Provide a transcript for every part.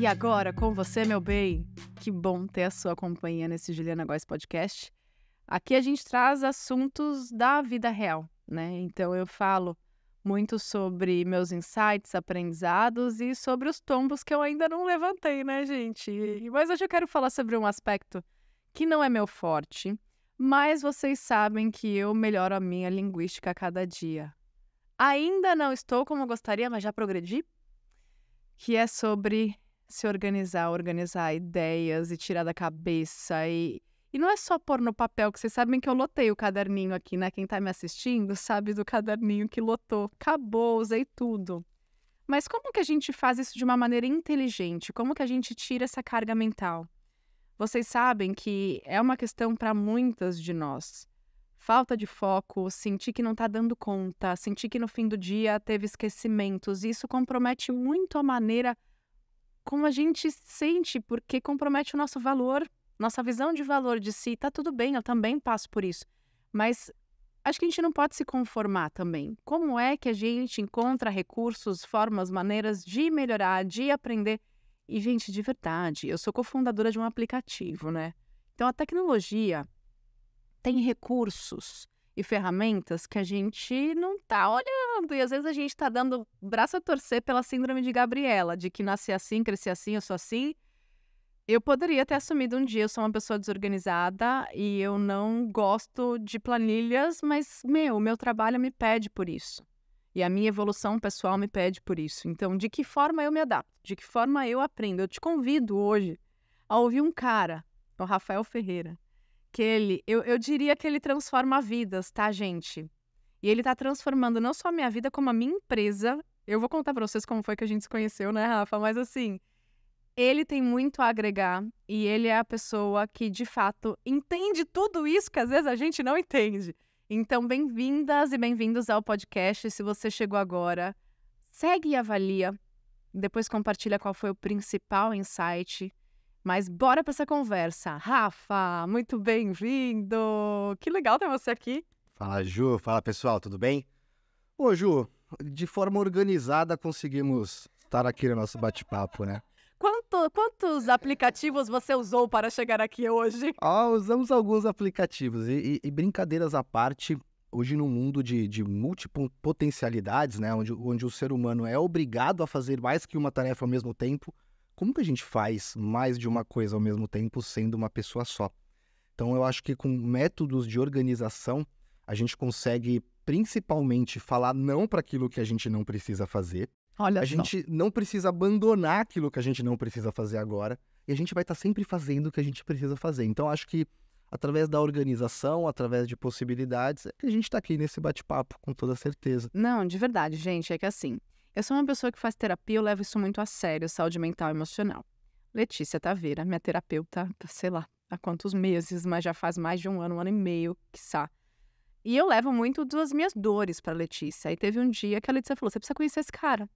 E agora, com você, meu bem, que bom ter a sua companhia nesse Juliana Góes Podcast. Aqui a gente traz assuntos da vida real, né? Então eu falo muito sobre meus insights, aprendizados e sobre os tombos que eu ainda não levantei, né, gente? Mas hoje eu quero falar sobre um aspecto que não é meu forte, mas vocês sabem que eu melhoro a minha linguística a cada dia. Ainda não estou como eu gostaria, mas já progredi. Que é sobre se organizar, organizar ideias e tirar da cabeça e, e não é só pôr no papel, que vocês sabem que eu lotei o caderninho aqui, né? Quem tá me assistindo sabe do caderninho que lotou. Acabou, usei tudo. Mas como que a gente faz isso de uma maneira inteligente? Como que a gente tira essa carga mental? Vocês sabem que é uma questão para muitas de nós. Falta de foco, sentir que não está dando conta, sentir que no fim do dia teve esquecimentos. Isso compromete muito a maneira como a gente se sente, porque compromete o nosso valor, nossa visão de valor de si. Tá tudo bem, eu também passo por isso. Mas acho que a gente não pode se conformar também. Como é que a gente encontra recursos, formas, maneiras de melhorar, de aprender? E, gente, de verdade, eu sou cofundadora de um aplicativo, né? Então, a tecnologia tem recursos e ferramentas que a gente não tá olhando. E às vezes a gente tá dando braço a torcer pela síndrome de Gabriela, de que nasci assim, cresci assim, eu sou assim. Eu poderia ter assumido um dia, eu sou uma pessoa desorganizada e eu não gosto de planilhas, mas, meu, o meu trabalho me pede por isso. E a minha evolução pessoal me pede por isso. Então, de que forma eu me adapto? De que forma eu aprendo? Eu te convido hoje a ouvir um cara, o Rafael Ferreira, que ele, eu, eu diria que ele transforma vidas, tá, gente? E ele tá transformando não só a minha vida, como a minha empresa. Eu vou contar pra vocês como foi que a gente se conheceu, né, Rafa? Mas assim, ele tem muito a agregar e ele é a pessoa que, de fato, entende tudo isso que às vezes a gente não entende. Então, bem-vindas e bem-vindos ao podcast. Se você chegou agora, segue e avalia. Depois compartilha qual foi o principal insight mas bora para essa conversa. Rafa, muito bem-vindo! Que legal ter você aqui. Fala, Ju. Fala, pessoal, tudo bem? Ô, Ju, de forma organizada conseguimos estar aqui no nosso bate-papo, né? Quanto, quantos aplicativos você usou para chegar aqui hoje? Ah, usamos alguns aplicativos. E, e, e brincadeiras à parte, hoje no mundo de, de multipotencialidades, né? Onde, onde o ser humano é obrigado a fazer mais que uma tarefa ao mesmo tempo, como que a gente faz mais de uma coisa ao mesmo tempo sendo uma pessoa só? Então, eu acho que com métodos de organização, a gente consegue principalmente falar não para aquilo que a gente não precisa fazer. Olha a só. gente não precisa abandonar aquilo que a gente não precisa fazer agora. E a gente vai estar tá sempre fazendo o que a gente precisa fazer. Então, acho que através da organização, através de possibilidades, é que a gente está aqui nesse bate-papo, com toda certeza. Não, de verdade, gente, é que assim, eu sou uma pessoa que faz terapia, eu levo isso muito a sério, saúde mental e emocional. Letícia Taveira, minha terapeuta, sei lá há quantos meses, mas já faz mais de um ano, um ano e meio, que sa. E eu levo muito das minhas dores para Letícia. E teve um dia que a Letícia falou: você precisa conhecer esse cara.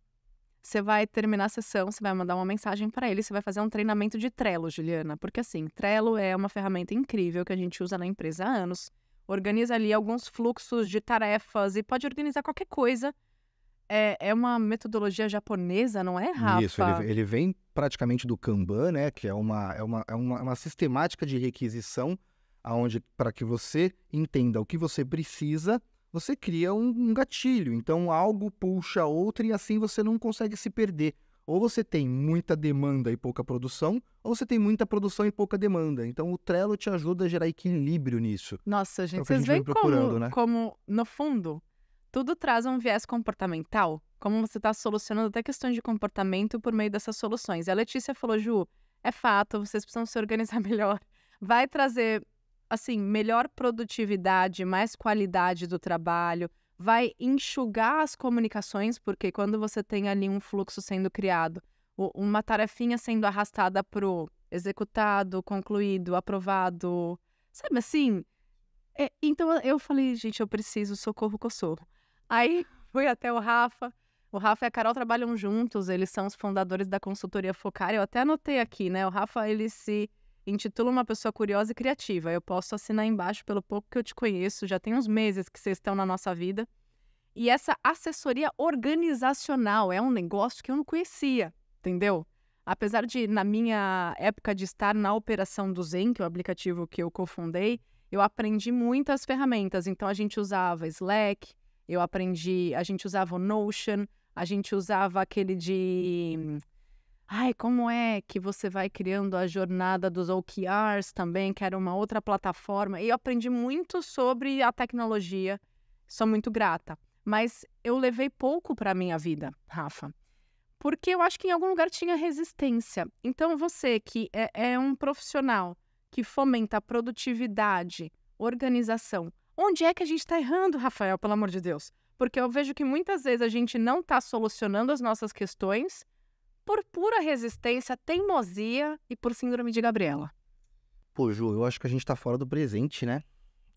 Você vai terminar a sessão, você vai mandar uma mensagem para ele, você vai fazer um treinamento de Trello, Juliana. Porque assim, Trello é uma ferramenta incrível que a gente usa na empresa há anos. Organiza ali alguns fluxos de tarefas e pode organizar qualquer coisa é, é uma metodologia japonesa, não é, Rafa? Isso, ele, ele vem praticamente do Kanban, né? Que é uma, é uma, é uma, é uma sistemática de requisição aonde para que você entenda o que você precisa, você cria um, um, gatilho. Então algo puxa outro e assim você não consegue se perder. Ou você tem muita demanda e pouca produção, ou você tem muita produção e pouca demanda. Então o Trello te ajuda a gerar equilíbrio nisso. Nossa, gente, é vocês veem como, né? como, no fundo, tudo traz um viés comportamental. Como você está solucionando até questões de comportamento por meio dessas soluções. A Letícia falou, Ju, é fato, vocês precisam se organizar melhor. Vai trazer, assim, melhor produtividade, mais qualidade do trabalho, vai enxugar as comunicações, porque quando você tem ali um fluxo sendo criado, uma tarefinha sendo arrastada pro executado, concluído, aprovado, sabe assim? É, então eu falei, gente, eu preciso socorro, socorro. Aí fui até o Rafa. O Rafa e a Carol trabalham juntos, eles são os fundadores da consultoria Focar. Eu até anotei aqui, né? O Rafa, ele se intitula uma pessoa curiosa e criativa. Eu posso assinar embaixo pelo pouco que eu te conheço, já tem uns meses que vocês estão na nossa vida. E essa assessoria organizacional é um negócio que eu não conhecia, entendeu? Apesar de, na minha época de estar na operação do Zen, que é o aplicativo que eu cofundei, eu aprendi muitas ferramentas. Então, a gente usava Slack, eu aprendi, a gente usava o Notion, a gente usava aquele de. Ai, como é que você vai criando a jornada dos OKRs também, que era uma outra plataforma. E eu aprendi muito sobre a tecnologia. Sou muito grata. Mas eu levei pouco para a minha vida, Rafa. Porque eu acho que em algum lugar tinha resistência. Então, você que é, é um profissional que fomenta a produtividade, organização, Onde é que a gente está errando, Rafael, pelo amor de Deus? Porque eu vejo que muitas vezes a gente não está solucionando as nossas questões por pura resistência, teimosia e por síndrome de Gabriela. Pô, Ju, eu acho que a gente está fora do presente, né?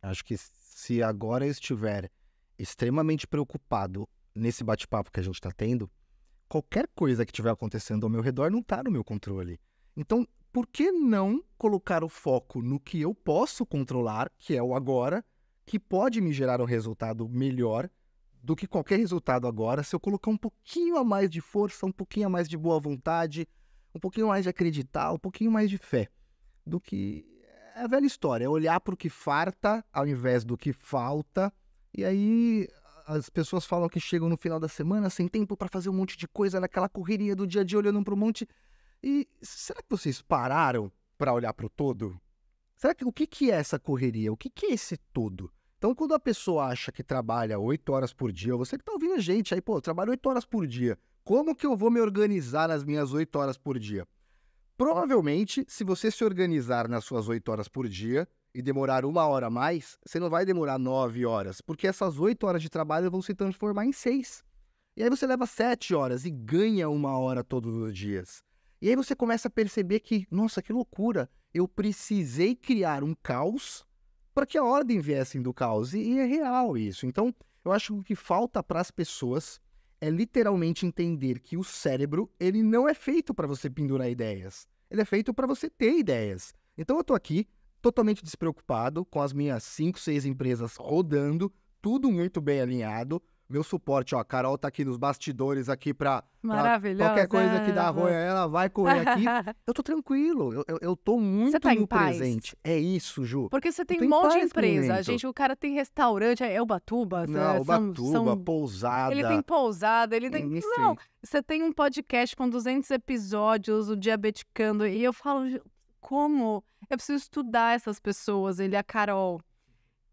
Acho que se agora eu estiver extremamente preocupado nesse bate-papo que a gente está tendo, qualquer coisa que estiver acontecendo ao meu redor não está no meu controle. Então, por que não colocar o foco no que eu posso controlar, que é o agora, que pode me gerar um resultado melhor do que qualquer resultado agora se eu colocar um pouquinho a mais de força, um pouquinho a mais de boa vontade, um pouquinho mais de acreditar, um pouquinho mais de fé. Do que. É a velha história, é olhar para o que farta ao invés do que falta. E aí as pessoas falam que chegam no final da semana sem tempo para fazer um monte de coisa naquela correria do dia a dia olhando para um monte. E será que vocês pararam para olhar para o todo? Será que o que, que é essa correria? O que, que é esse todo? Então, quando a pessoa acha que trabalha oito horas por dia, você que está ouvindo a gente aí, pô, eu trabalho oito horas por dia. Como que eu vou me organizar nas minhas oito horas por dia? Provavelmente, se você se organizar nas suas oito horas por dia e demorar uma hora a mais, você não vai demorar nove horas, porque essas oito horas de trabalho vão se transformar em seis. E aí você leva sete horas e ganha uma hora todos os dias. E aí você começa a perceber que, nossa, que loucura! eu precisei criar um caos para que a ordem viesse do caos. E, e é real isso. Então, eu acho que o que falta para as pessoas é literalmente entender que o cérebro, ele não é feito para você pendurar ideias. Ele é feito para você ter ideias. Então, eu estou aqui totalmente despreocupado, com as minhas 5, 6 empresas rodando, tudo muito bem alinhado, meu suporte, ó. A Carol tá aqui nos bastidores aqui pra, qualquer coisa que dá ruim, ela vai correr aqui. eu tô tranquilo, eu, eu, eu tô muito tá no presente. É isso, Ju. Porque você tem um monte de empresa, gente. O cara tem restaurante, é Ubatuba, Não, é, Ubatuba, são, são... pousada. Ele tem pousada, ele tem. Não, você tem um podcast com 200 episódios, o Diabeticando, e eu falo, como? Eu preciso estudar essas pessoas, ele é a Carol.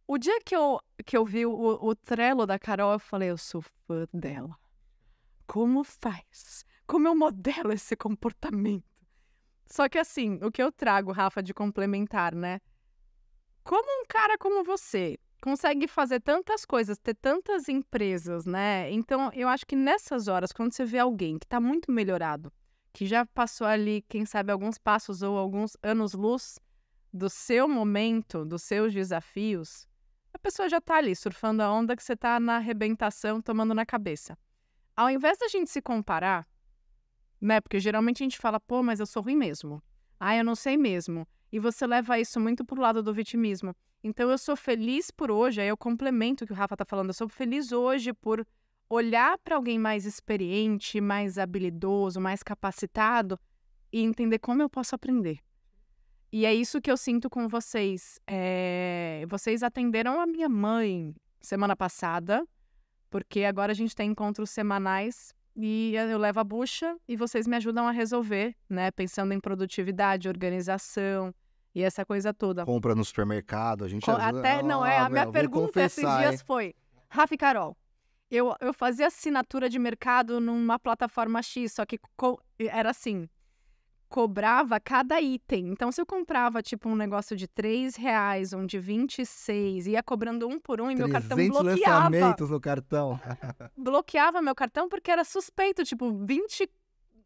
O dia que eu, que eu vi o, o Trello da Carol, eu falei, eu sou fã dela. Como faz? Como eu modelo esse comportamento? Só que assim, o que eu trago, Rafa, de complementar, né? Como um cara como você consegue fazer tantas coisas, ter tantas empresas, né? Então, eu acho que nessas horas, quando você vê alguém que está muito melhorado, que já passou ali, quem sabe, alguns passos ou alguns anos-luz do seu momento, dos seus desafios, pessoa já tá ali surfando a onda que você tá na arrebentação, tomando na cabeça. Ao invés da gente se comparar, né? Porque geralmente a gente fala, pô, mas eu sou ruim mesmo. Ah, eu não sei mesmo. E você leva isso muito pro lado do vitimismo. Então eu sou feliz por hoje, aí eu complemento o que o Rafa tá falando, eu sou feliz hoje por olhar para alguém mais experiente, mais habilidoso, mais capacitado e entender como eu posso aprender. E é isso que eu sinto com vocês. É... Vocês atenderam a minha mãe semana passada, porque agora a gente tem encontros semanais e eu levo a bucha e vocês me ajudam a resolver, né? Pensando em produtividade, organização e essa coisa toda. Compra no supermercado, a gente Com, ajuda. Até, ah, não, é, a ah, minha meu, pergunta esses dias hein? foi, Rafa e Carol, eu, eu fazia assinatura de mercado numa plataforma X, só que era assim, cobrava cada item. Então, se eu comprava, tipo, um negócio de 3 reais, um de 26, ia cobrando um por um e meu cartão bloqueava. lançamentos no cartão. bloqueava meu cartão porque era suspeito, tipo, 20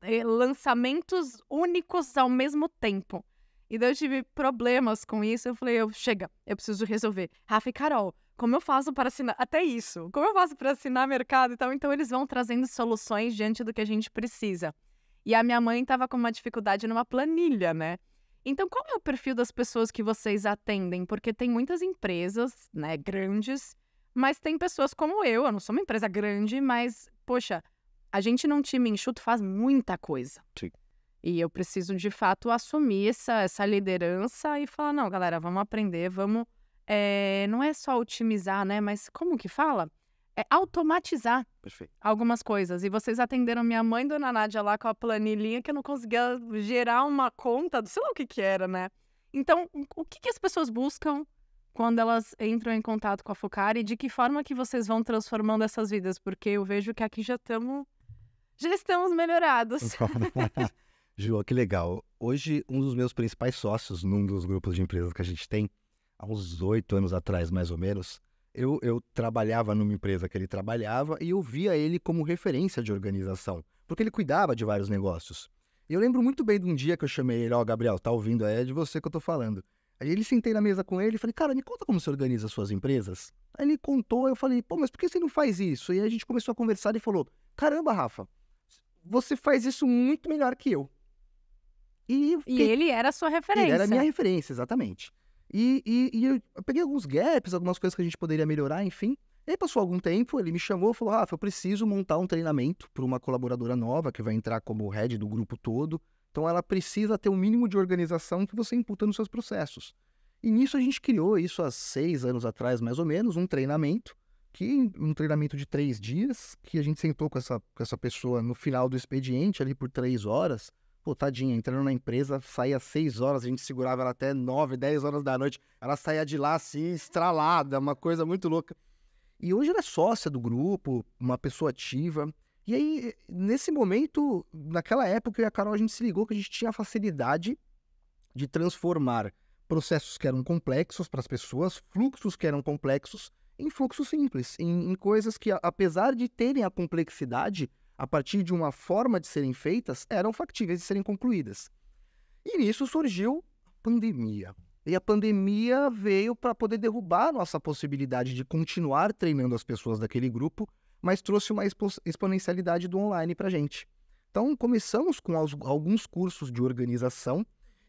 eh, lançamentos únicos ao mesmo tempo. E daí eu tive problemas com isso. Eu falei, eu chega, eu preciso resolver. Rafa e Carol, como eu faço para assinar? Até isso. Como eu faço para assinar mercado e tal? Então eles vão trazendo soluções diante do que a gente precisa. E a minha mãe estava com uma dificuldade numa planilha, né? Então, qual é o perfil das pessoas que vocês atendem? Porque tem muitas empresas, né, grandes, mas tem pessoas como eu. Eu não sou uma empresa grande, mas, poxa, a gente num time enxuto faz muita coisa. Sim. E eu preciso, de fato, assumir essa, essa liderança e falar: não, galera, vamos aprender, vamos. É, não é só otimizar, né? Mas como que fala? é automatizar Perfeito. algumas coisas. E vocês atenderam minha mãe e dona Nádia lá com a planilhinha que eu não conseguia gerar uma conta, do sei lá o que que era, né? Então, o que, que as pessoas buscam quando elas entram em contato com a Focari? De que forma que vocês vão transformando essas vidas? Porque eu vejo que aqui já estamos... Já estamos melhorados. João, que legal. Hoje, um dos meus principais sócios num dos grupos de empresas que a gente tem, há uns oito anos atrás, mais ou menos, eu, eu trabalhava numa empresa que ele trabalhava e eu via ele como referência de organização, porque ele cuidava de vários negócios. E eu lembro muito bem de um dia que eu chamei ele, ó, oh, Gabriel, tá ouvindo aí, é de você que eu tô falando. Aí ele sentei na mesa com ele e falei, cara, me conta como você organiza suas empresas. Aí ele contou, eu falei, pô, mas por que você não faz isso? E aí a gente começou a conversar e falou, caramba, Rafa, você faz isso muito melhor que eu. E, fiquei... e ele era a sua referência. Ele era a minha referência, exatamente. E, e, e eu, peguei alguns gaps, algumas coisas que a gente poderia melhorar, enfim. E aí passou algum tempo, ele me chamou e falou: Rafa, eu preciso montar um treinamento para uma colaboradora nova que vai entrar como head do grupo todo. Então ela precisa ter o um mínimo de organização que você imputa nos seus processos. E nisso a gente criou isso há seis anos atrás, mais ou menos, um treinamento, que um treinamento de três dias, que a gente sentou com essa, com essa pessoa no final do expediente, ali por três horas, pô, tadinha, entrando na empresa, saía às 6 horas, a gente segurava ela até 9, 10 horas da noite. Ela saía de lá assim, estralada, uma coisa muito louca. E hoje ela é sócia do grupo, uma pessoa ativa. E aí, nesse momento, naquela época, eu e a Carol, a gente se ligou que a gente tinha a facilidade de transformar processos que eram complexos para as pessoas, fluxos que eram complexos, em fluxos simples, em, em coisas que, apesar de terem a complexidade, a partir de uma forma de serem feitas, eram factíveis de serem concluídas. E nisso surgiu a pandemia. E a pandemia veio para poder derrubar nossa possibilidade de continuar treinando as pessoas daquele grupo, mas trouxe uma expo exponencialidade do online para a gente. Então, começamos com alguns cursos de organização,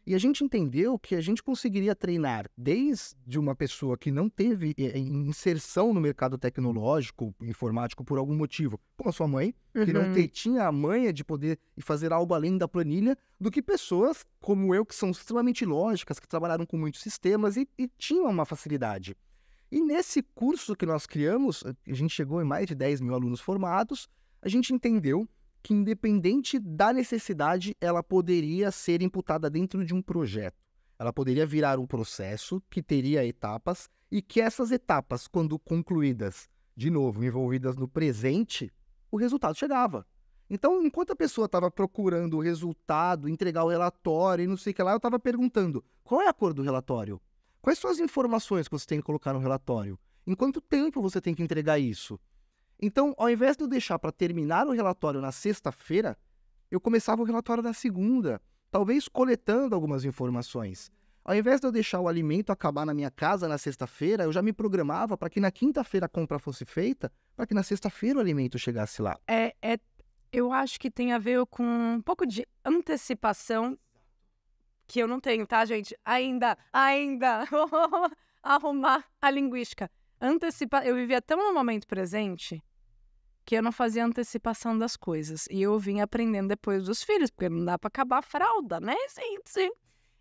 e a gente entendeu que a gente conseguiria treinar desde uma pessoa que não teve eh, eh, inserção no mercado tecnológico, informático, por algum motivo, como a sua mãe, uhum. que não uhum. te, tinha a manha de poder fazer algo além da planilha, do que pessoas como eu, que são extremamente lógicas, que trabalharam com muitos sistemas e, e tinham uma facilidade. E nesse curso que nós criamos, a gente chegou em mais de 10 mil alunos formados, a gente entendeu que, independente da necessidade, ela poderia ser imputada dentro de um projeto. Ela poderia virar um processo que teria etapas e que essas etapas, quando concluídas, de novo, envolvidas no presente, o resultado chegava. Então, enquanto a pessoa estava procurando o resultado, entregar o relatório e não sei o que lá, eu estava perguntando: qual é a cor do relatório? Quais são as informações que você tem que colocar no relatório? Em quanto tempo você tem que entregar isso? Então, ao invés de eu deixar para terminar o relatório na sexta-feira, eu começava o relatório na segunda, talvez coletando algumas informações. Ao invés de eu deixar o alimento acabar na minha casa na sexta-feira, eu já me programava para que na quinta-feira a compra fosse feita, para que na sexta-feira o alimento chegasse lá. É, é, eu acho que tem a ver com um pouco de antecipação que eu não tenho, tá, gente? Ainda, ainda. arrumar a linguística antecipa... eu vivia tão no momento presente que eu não fazia antecipação das coisas. E eu vim aprendendo depois dos filhos, porque não dá para acabar a fralda, né, gente?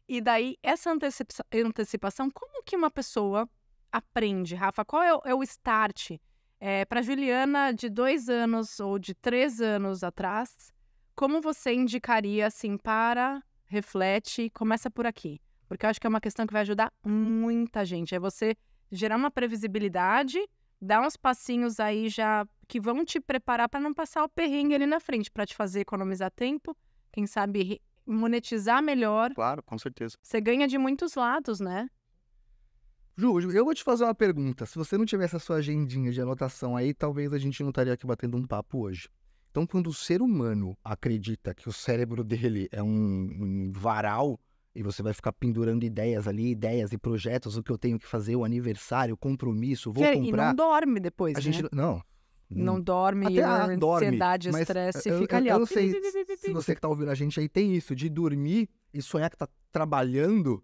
E daí, essa antecipa... antecipação, como que uma pessoa aprende, Rafa? Qual é o, é o start? É, para Juliana, de dois anos ou de três anos atrás, como você indicaria, assim, para, reflete, começa por aqui? Porque eu acho que é uma questão que vai ajudar muita gente. É você gerar uma previsibilidade, dar uns passinhos aí já que vão te preparar para não passar o perrengue ali na frente, para te fazer economizar tempo, quem sabe monetizar melhor. Claro, com certeza. Você ganha de muitos lados, né? Ju, eu vou te fazer uma pergunta. Se você não tivesse a sua agendinha de anotação aí, talvez a gente não estaria aqui batendo um papo hoje. Então, quando o ser humano acredita que o cérebro dele é um, um varal e você vai ficar pendurando ideias ali, ideias e projetos, o que eu tenho que fazer, o aniversário, o compromisso, vou Sério, comprar. E não dorme depois, A né? gente não, não, hum. dorme, Até a ah, ansiedade, estresse, eu, fica ali. Eu, não sei se você que está ouvindo a gente aí tem isso, de dormir e sonhar que está trabalhando,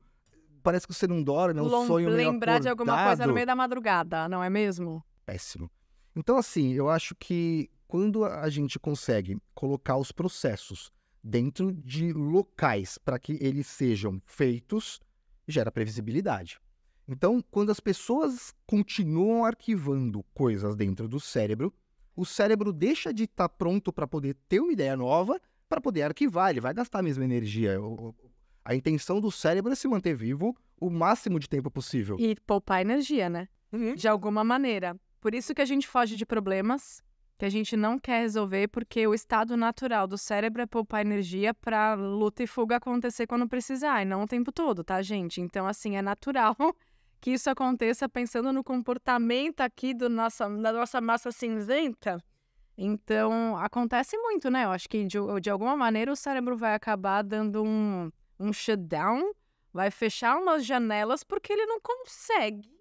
parece que você não dorme, é um Lom, sonho meio Lembrar acordado. de alguma coisa no meio da madrugada, não é mesmo? Péssimo. Então, assim, eu acho que quando a gente consegue colocar os processos dentro de locais para que eles sejam feitos, gera previsibilidade. Então, quando as pessoas continuam arquivando coisas dentro do cérebro, o cérebro deixa de estar tá pronto para poder ter uma ideia nova, para poder arquivar, ele vai gastar a mesma energia. A intenção do cérebro é se manter vivo o máximo de tempo possível. E poupar energia, né? Uhum. De alguma maneira. Por isso que a gente foge de problemas, que a gente não quer resolver porque o estado natural do cérebro é poupar energia para luta e fuga acontecer quando precisar, e não o tempo todo, tá, gente? Então, assim, é natural que isso aconteça pensando no comportamento aqui do nossa, da nossa massa cinzenta. Então, acontece muito, né? Eu acho que de, de alguma maneira o cérebro vai acabar dando um, um shutdown, vai fechar umas janelas porque ele não consegue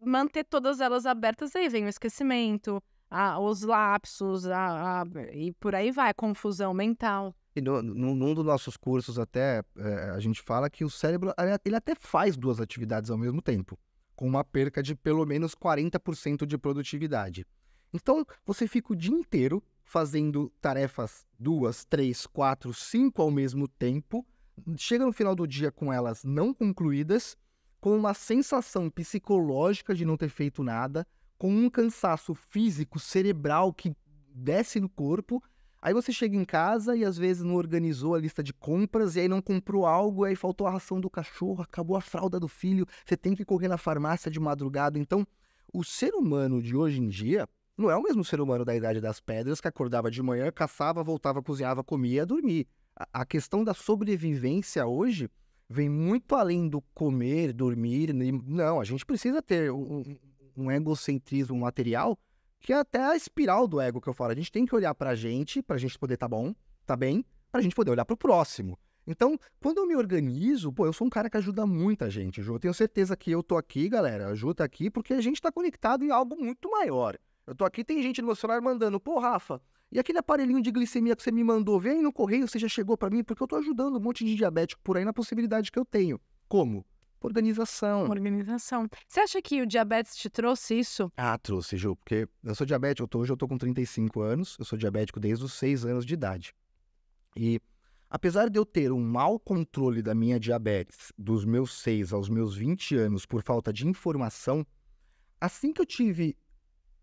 manter todas elas abertas. Aí vem o esquecimento, a, ah, os lapsos, a, ah, a, ah, e por aí vai, confusão mental. E no, no, num dos nossos cursos até, é, a gente fala que o cérebro, ele até faz duas atividades ao mesmo tempo, com uma perca de pelo menos 40% de produtividade. Então, você fica o dia inteiro fazendo tarefas duas, três, quatro, cinco ao mesmo tempo, chega no final do dia com elas não concluídas, com uma sensação psicológica de não ter feito nada, com um cansaço físico, cerebral que desce no corpo. Aí você chega em casa e às vezes não organizou a lista de compras, e aí não comprou algo, e aí faltou a ração do cachorro, acabou a fralda do filho, você tem que correr na farmácia de madrugada. Então, o ser humano de hoje em dia não é o mesmo ser humano da Idade das Pedras que acordava de manhã, caçava, voltava, cozinhava, comia, dormia. A questão da sobrevivência hoje vem muito além do comer, dormir. Não, a gente precisa ter um egocentrismo material, que é até a espiral do ego que eu falo. A gente tem que olhar pra gente, pra gente poder tá bom, tá bem, pra gente poder olhar pro próximo. Então, quando eu me organizo, pô, eu sou um cara que ajuda muita gente, Ju. Eu tenho certeza que eu tô aqui, galera. A Ju tá aqui porque a gente tá conectado em algo muito maior. Eu tô aqui, tem gente no meu celular mandando, pô, Rafa, e aquele aparelhinho de glicemia que você me mandou, vem aí no correio, você já chegou para mim, porque eu tô ajudando um monte de diabético por aí na possibilidade que eu tenho. Como? Organização. Organização. Você acha que o diabetes te trouxe isso? Ah, trouxe, Ju, porque eu sou diabético, eu tô, hoje eu tô com 35 anos, eu sou diabético desde os 6 anos de idade. E apesar de eu ter um mau controle da minha diabetes dos meus 6 aos meus 20 anos por falta de informação, assim que eu tive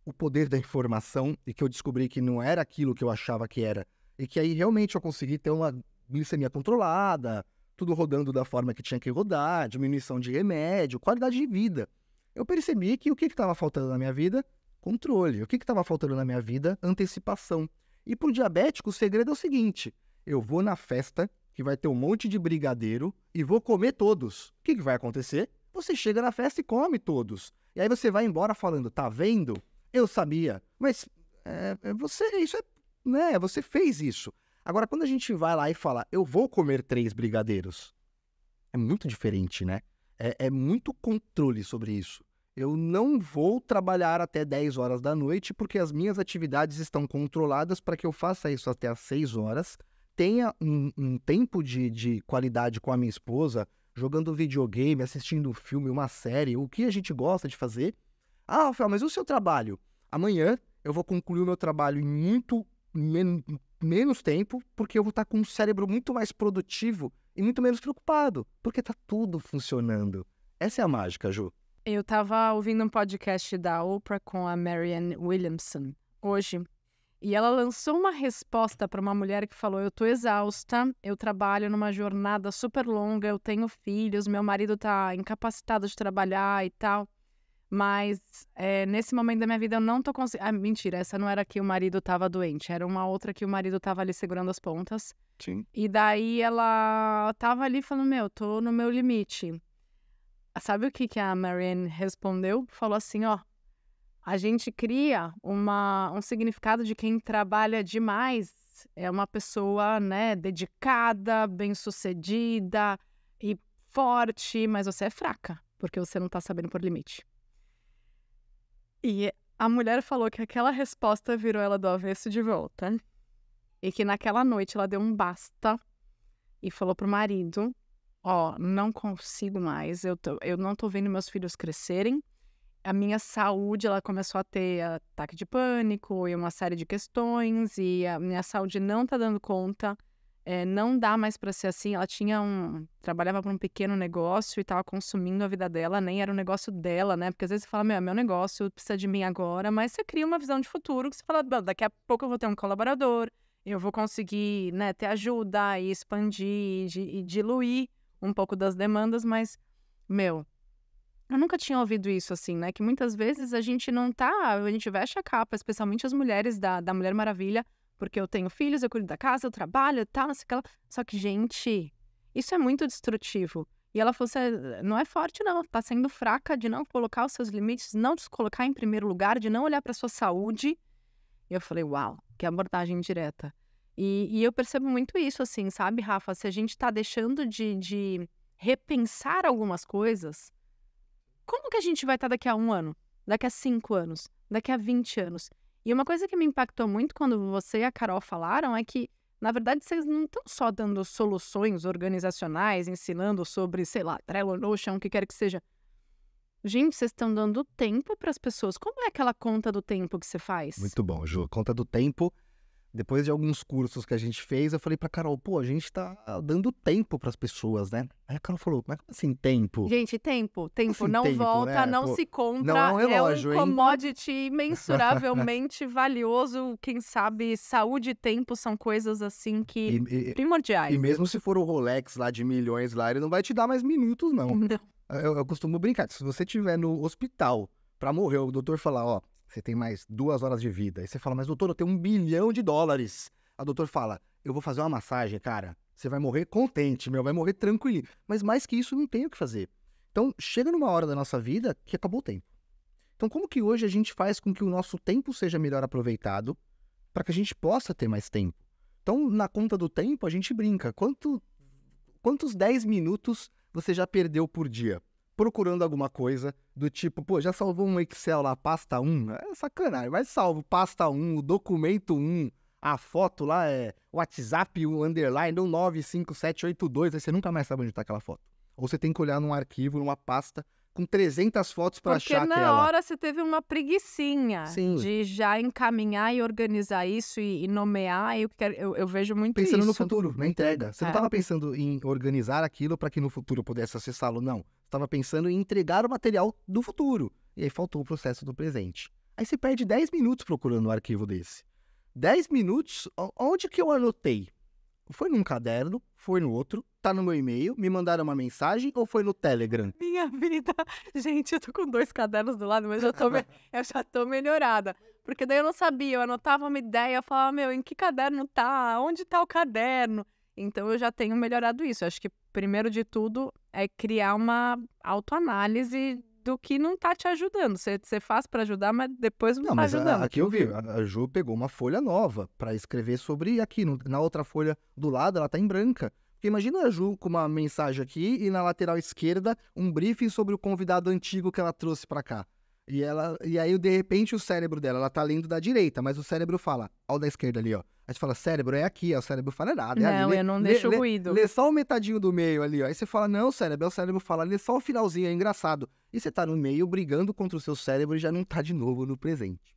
o poder da informação e que eu descobri que não era aquilo que eu achava que era, e que aí realmente eu consegui ter uma glicemia controlada, tudo rodando da forma que tinha que rodar, diminuição de remédio, qualidade de vida. Eu percebi que o que estava faltando na minha vida? Controle. O que estava faltando na minha vida? Antecipação. E para o diabético, o segredo é o seguinte: eu vou na festa, que vai ter um monte de brigadeiro, e vou comer todos. O que, que vai acontecer? Você chega na festa e come todos. E aí você vai embora falando: tá vendo? Eu sabia. Mas é, é você, isso é, né? Você fez isso. Agora, quando a gente vai lá e fala, eu vou comer três brigadeiros, é muito diferente, né? É, é muito controle sobre isso. Eu não vou trabalhar até 10 horas da noite porque as minhas atividades estão controladas para que eu faça isso até às 6 horas, tenha um, um tempo de, de qualidade com a minha esposa, jogando videogame, assistindo um filme, uma série, o que a gente gosta de fazer. Ah, Rafael, mas o seu trabalho? Amanhã eu vou concluir o meu trabalho em muito menos tempo, porque eu vou estar com um cérebro muito mais produtivo e muito menos preocupado, porque tá tudo funcionando. Essa é a mágica, Ju. Eu estava ouvindo um podcast da Oprah com a Marianne Williamson hoje, e ela lançou uma resposta para uma mulher que falou: "Eu tô exausta, eu trabalho numa jornada super longa, eu tenho filhos, meu marido tá incapacitado de trabalhar e tal". Mas é, nesse momento da minha vida eu não tô conseguindo. Ah, mentira, essa não era que o marido tava doente, era uma outra que o marido tava ali segurando as pontas. Sim. E daí ela tava ali falando: Meu, tô no meu limite. Ah, sabe o que, que a Marianne respondeu? Falou assim: Ó, a gente cria uma, um significado de quem trabalha demais é uma pessoa, né, dedicada, bem-sucedida e forte, mas você é fraca, porque você não tá sabendo por limite. E a mulher falou que aquela resposta virou ela do avesso de volta. E que naquela noite ela deu um basta e falou pro marido: Ó, oh, não consigo mais, eu, tô, eu não tô vendo meus filhos crescerem. A minha saúde, ela começou a ter ataque de pânico e uma série de questões, e a minha saúde não tá dando conta é, não dá mais para ser assim. Ela tinha um. trabalhava para um pequeno negócio e estava consumindo a vida dela, nem era o um negócio dela, né? Porque às vezes você fala, meu, é meu negócio, precisa de mim agora, mas você cria uma visão de futuro que você fala, daqui a pouco eu vou ter um colaborador, eu vou conseguir né, ter ajuda e expandir e, e diluir um pouco das demandas, mas, meu. Eu nunca tinha ouvido isso assim, né? Que muitas vezes a gente não tá, a gente veste a capa, especialmente as mulheres da, da Mulher Maravilha, porque eu tenho filhos, eu cuido da casa, eu trabalho e tal, não sei o que lá. Só que, gente, isso é muito destrutivo. E ela falou assim, é, não é forte não, tá sendo fraca de não colocar os seus limites, não te colocar em primeiro lugar, de não olhar para sua saúde. E eu falei, uau, que abordagem direta. E, e, eu percebo muito isso, assim, sabe, Rafa? Se a gente está deixando de, de, repensar algumas coisas, como que a gente vai estar tá daqui a um ano? Daqui a cinco anos? Daqui a vinte anos? E uma coisa que me impactou muito quando você e a Carol falaram é que, na verdade, vocês não estão só dando soluções organizacionais, ensinando sobre, sei lá, Trello, Notion, o que quer que seja. Gente, vocês estão dando tempo para as pessoas. Como é aquela conta do tempo que você faz? Muito bom, Ju. Conta do tempo depois de alguns cursos que a gente fez, eu falei pra Carol, pô, a gente tá ah, dando tempo pras pessoas, né? Aí a Carol falou, "Como é que como assim tempo? Gente, tempo, tempo assim, não tempo, volta, né? não pô, se compra. Não é um relógio, É um commodity hein? imensuravelmente valioso. Quem sabe saúde e tempo são coisas assim que e, e, primordiais. E mesmo se for o Rolex lá de milhões lá, ele não vai te dar mais minutos, não. Não. Eu, eu costumo brincar, se você tiver no hospital para morrer, o doutor falar, ó, você tem mais duas horas de vida. E você fala, mas doutor, eu tenho um bilhão de dólares. A doutor fala, eu vou fazer uma massagem, cara. Você vai morrer contente, meu, vai morrer tranquilo. Mas mais que isso, não tem o que fazer. Então, chega numa hora da nossa vida que acabou o tempo. Então, como que hoje a gente faz com que o nosso tempo seja melhor aproveitado para que a gente possa ter mais tempo? Então, na conta do tempo, a gente brinca. Quanto, quantos 10 minutos você já perdeu por dia? procurando alguma coisa do tipo, pô, já salvou um Excel lá, pasta 1? É sacanagem, mas salvo pasta 1, o documento 1, a foto lá é WhatsApp, o underline, o 95782, aí você nunca mais sabe onde está aquela foto. Ou você tem que olhar num arquivo, numa pasta, com 300 fotos para achar aquela. Porque na hora você teve uma preguiçinha Sim. de já encaminhar e organizar isso e, nomear, eu, quero, eu, eu vejo muito pensando isso. Pensando no futuro, na entrega. Você é. não estava pensando em organizar aquilo para que no futuro eu pudesse acessá-lo, não estava pensando em entregar o material do futuro, e aí faltou o processo do presente. Aí você perde 10 minutos procurando um arquivo desse. 10 minutos, onde que eu anotei? Foi num caderno, foi no outro, tá no meu e-mail, me mandaram uma mensagem ou foi no Telegram? Minha vida, gente, eu tô com dois cadernos do lado, mas eu, tô me... eu já tô melhorada. Porque daí eu não sabia, eu anotava uma ideia, eu falava, meu, em que caderno tá? Onde tá o caderno? Então eu já tenho melhorado isso. Eu acho que primeiro de tudo, é criar uma autoanálise do que não tá te ajudando. Você, faz para ajudar, mas depois não, não tá mas ajudando. A, aqui eu vi, a Ju pegou uma folha nova para escrever sobre aqui, no, na outra folha do lado, ela tá em branca. Porque imagina a Ju com uma mensagem aqui e na lateral esquerda um briefing sobre o convidado antigo que ela trouxe para cá. E, ela, e aí, de repente, o cérebro dela, ela tá lendo da direita, mas o cérebro fala, ó, o da esquerda ali, ó. Aí você fala, cérebro, é aqui, ó. O cérebro fala, é nada. É não, ali. eu não lê, deixo lê, ruído. Lê só o metadinho do meio ali, ó. Aí você fala, não, cérebro, o cérebro fala, lê só o finalzinho, é engraçado. E você tá no meio brigando contra o seu cérebro e já não tá de novo no presente.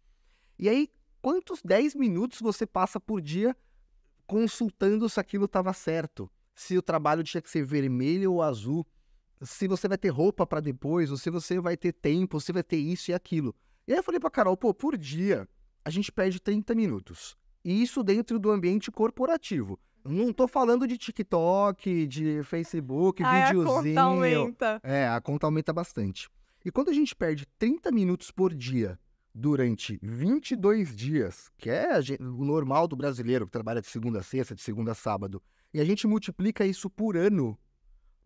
E aí, quantos 10 minutos você passa por dia consultando se aquilo estava certo? Se o trabalho tinha que ser vermelho ou azul? se você vai ter roupa para depois, ou se você vai ter tempo, ou se vai ter isso e aquilo. E aí eu falei pra Carol, pô, por dia a gente perde 30 minutos. E isso dentro do ambiente corporativo. Não tô falando de TikTok, de Facebook, Ai, videozinho. A conta aumenta. É, a conta aumenta bastante. E quando a gente perde 30 minutos por dia durante 22 dias, que é o normal do brasileiro que trabalha de segunda a sexta, de segunda a sábado, e a gente multiplica isso por ano,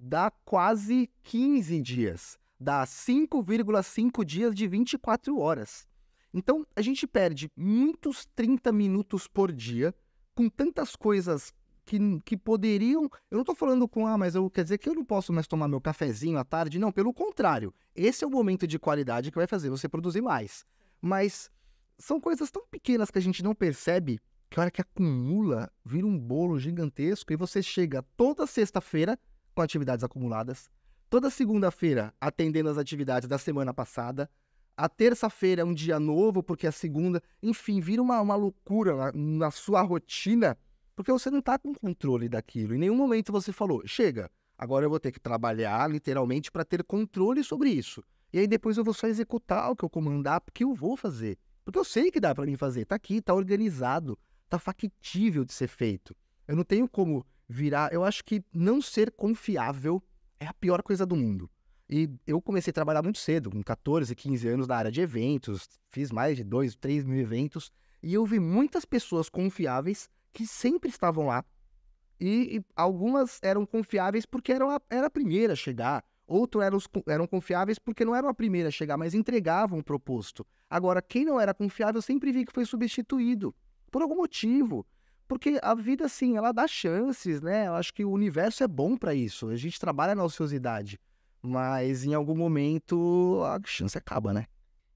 dá quase 15 dias. Dá 5,5 dias de 24 horas. Então, a gente perde muitos 30 minutos por dia com tantas coisas que, que poderiam. Eu não estou falando com, ah, mas eu quer dizer que eu não posso mais tomar meu cafezinho à tarde. Não, pelo contrário. Esse é o momento de qualidade que vai fazer você produzir mais. Mas são coisas tão pequenas que a gente não percebe que a hora que acumula, vira um bolo gigantesco e você chega toda sexta-feira com atividades acumuladas. Toda segunda-feira, atendendo as atividades da semana passada. A terça-feira é um dia novo, porque a segunda, enfim, vira uma, uma loucura na, na sua rotina, porque você não está com controle daquilo. Em nenhum momento você falou, chega, agora eu vou ter que trabalhar literalmente para ter controle sobre isso. E aí depois eu vou só executar o que eu comandar, porque eu vou fazer. Porque eu sei que dá para mim fazer, está aqui, está organizado, está factível de ser feito. Eu não tenho como virar. Eu acho que não ser confiável é a pior coisa do mundo. E eu comecei a trabalhar muito cedo, com 14, 15 anos na área de eventos, fiz mais de 2, 3 mil eventos, e eu vi muitas pessoas confiáveis que sempre estavam lá, e, e algumas eram confiáveis porque eram a, era a primeira a chegar, outras eram, eram confiáveis porque não eram a primeira a chegar, mas entregavam o proposto. Agora, quem não era confiável sempre vi que foi substituído, por algum motivo. Porque a vida, assim, ela dá chances, né? Eu acho que o universo é bom para isso. A gente trabalha na ociosidade. Mas em algum momento a chance acaba, né?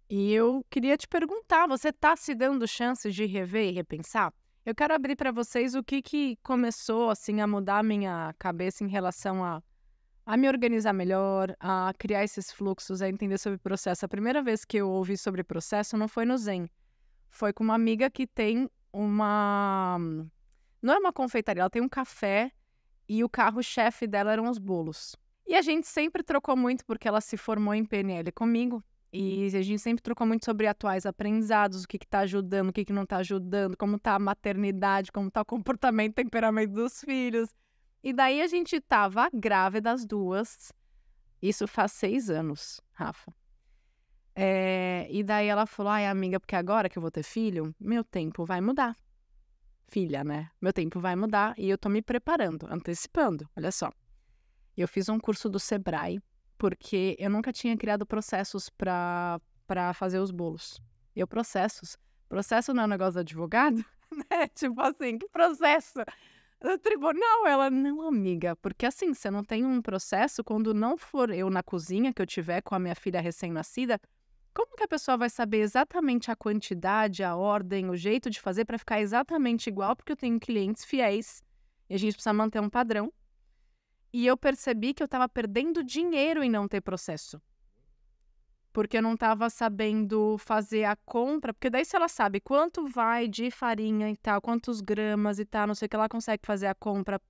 E eu queria te perguntar, você está se dando chances de rever e repensar? Eu quero abrir para vocês o que, que começou assim a mudar a minha cabeça em relação a, a me organizar melhor, a criar esses fluxos, a entender sobre processo. A primeira vez que eu ouvi sobre processo não foi no Zen, foi com uma amiga que tem uma. Não é uma confeitaria, ela tem um café e o carro-chefe dela eram os bolos. E a gente sempre trocou muito, porque ela se formou em PNL comigo. E uhum. a gente sempre trocou muito sobre atuais aprendizados, o que está ajudando, o que, que não está ajudando, como está a maternidade, como está o comportamento, temperamento dos filhos. E daí a gente tava grávida das duas. Isso faz seis anos, Rafa. É, e daí ela falou: ai, amiga, porque agora que eu vou ter filho, meu tempo vai mudar. Filha, né? Meu tempo vai mudar e eu tô me preparando, antecipando. Olha só. Eu fiz um curso do Sebrae, porque eu nunca tinha criado processos para fazer os bolos. Eu, processos. Processo não é um negócio de advogado, né? Tipo assim, que processo? No tribunal? Ela, não, amiga. Porque assim, você não tem um processo quando não for eu na cozinha que eu tiver com a minha filha recém-nascida como que a pessoa vai saber exatamente a quantidade, a ordem, o jeito de fazer para ficar exatamente igual? Porque eu tenho clientes fiéis e a gente precisa manter um padrão. E eu percebi que eu estava perdendo dinheiro em não ter processo. Porque eu não estava sabendo fazer a compra. Porque daí, se ela sabe quanto vai de farinha e tal, quantos gramas e tal, não sei o que, ela consegue fazer a compra.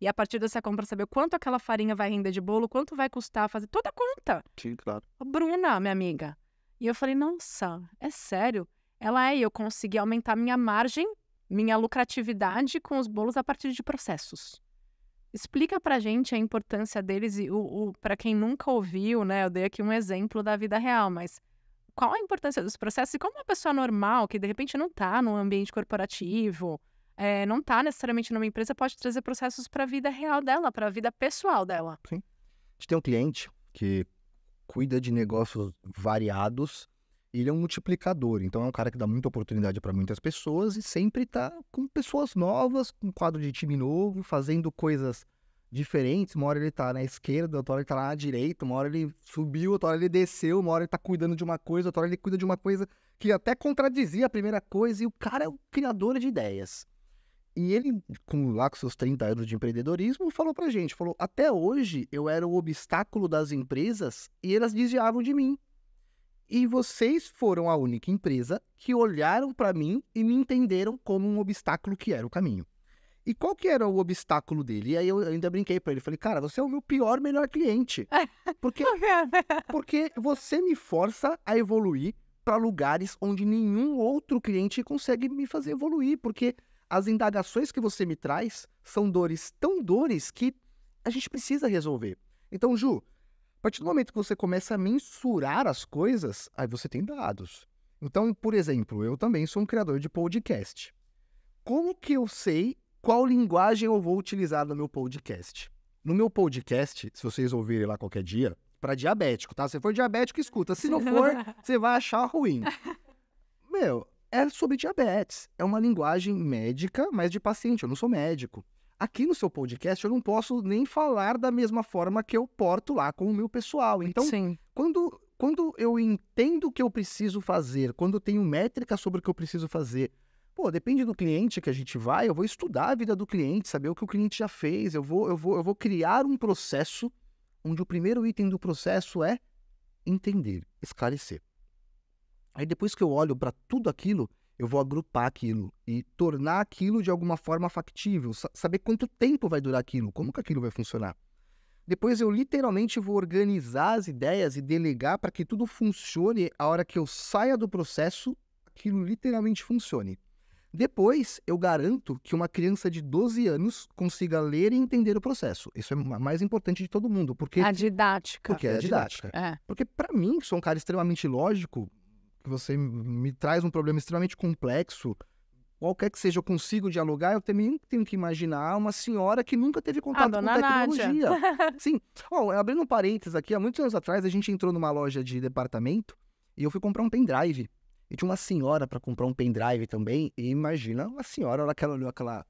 E a partir dessa compra, saber quanto aquela farinha vai render de bolo, quanto vai custar, fazer toda a conta. Sim, claro. Bruna, minha amiga, e eu falei, nossa, é sério? Ela é, eu consegui aumentar minha margem, minha lucratividade com os bolos a partir de processos. Explica pra gente a importância deles e o, o para quem nunca ouviu, né? Eu dei aqui um exemplo da vida real, mas qual a importância dos processos e como uma pessoa normal, que de repente não tá num ambiente corporativo, é, não tá necessariamente numa empresa, pode trazer processos para a vida real dela, para a vida pessoal dela. Sim. A gente tem um cliente que cuida de negócios variados. Ele é um multiplicador, então é um cara que dá muita oportunidade para muitas pessoas e sempre está com pessoas novas, com quadro de time novo, fazendo coisas diferentes. Uma hora ele está na esquerda, outra hora ele está na direita, uma hora ele subiu, outra hora ele desceu, uma hora ele está cuidando de uma coisa, outra hora ele cuida de uma coisa que até contradizia a primeira coisa. E o cara é o criador de ideias. E ele, com lá com seus 30 anos de empreendedorismo, falou pra gente, falou, até hoje eu era o obstáculo das empresas e elas desviavam de mim. E vocês foram a única empresa que olharam para mim e me entenderam como um obstáculo que era o caminho. E qual que era o obstáculo dele? E aí eu ainda brinquei para ele, falei, cara, você é o meu pior melhor cliente. É. Porque, porque você me força a evoluir para lugares onde nenhum outro cliente consegue me fazer evoluir. Porque as indagações que você me traz são dores tão dores que a gente precisa resolver. Então, Ju, a partir do momento que você começa a mensurar as coisas, aí você tem dados. Então, por exemplo, eu também sou um criador de podcast. Como que eu sei qual linguagem eu vou utilizar no meu podcast? No meu podcast, se vocês ouvirem lá qualquer dia, para diabético, tá? Se for diabético, escuta. Se não for, você vai achar ruim. Meu, é sobre diabetes. É uma linguagem médica, mas de paciente. Eu não sou médico. Aqui no seu podcast, eu não posso nem falar da mesma forma que eu porto lá com o meu pessoal. Então, Sim. quando quando eu entendo o que eu preciso fazer, quando eu tenho métrica sobre o que eu preciso fazer, pô, depende do cliente que a gente vai, eu vou estudar a vida do cliente, saber o que o cliente já fez, eu vou, eu vou, eu vou criar um processo onde o primeiro item do processo é entender, esclarecer. Aí depois que eu olho para tudo aquilo, eu vou agrupar aquilo e tornar aquilo de alguma forma factível, saber quanto tempo vai durar aquilo, como que aquilo vai funcionar. Depois eu literalmente vou organizar as ideias e delegar para que tudo funcione a hora que eu saia do processo, aquilo literalmente funcione. Depois, eu garanto que uma criança de 12 anos consiga ler e entender o processo. Isso é a mais importante de todo mundo, porque a didática. Porque é, é a didática. É. Porque para mim, que sou um cara extremamente lógico, você me traz um problema extremamente complexo, qualquer que seja, eu consigo dialogar, eu também tenho que imaginar uma senhora que nunca teve contato ah, com tecnologia. Sim. Oh, abrindo um parênteses aqui, há muitos anos atrás, a gente entrou numa loja de departamento e eu fui comprar um pendrive. E tinha uma senhora para comprar um pendrive também. E imagina, uma senhora, ela ela olhou aquela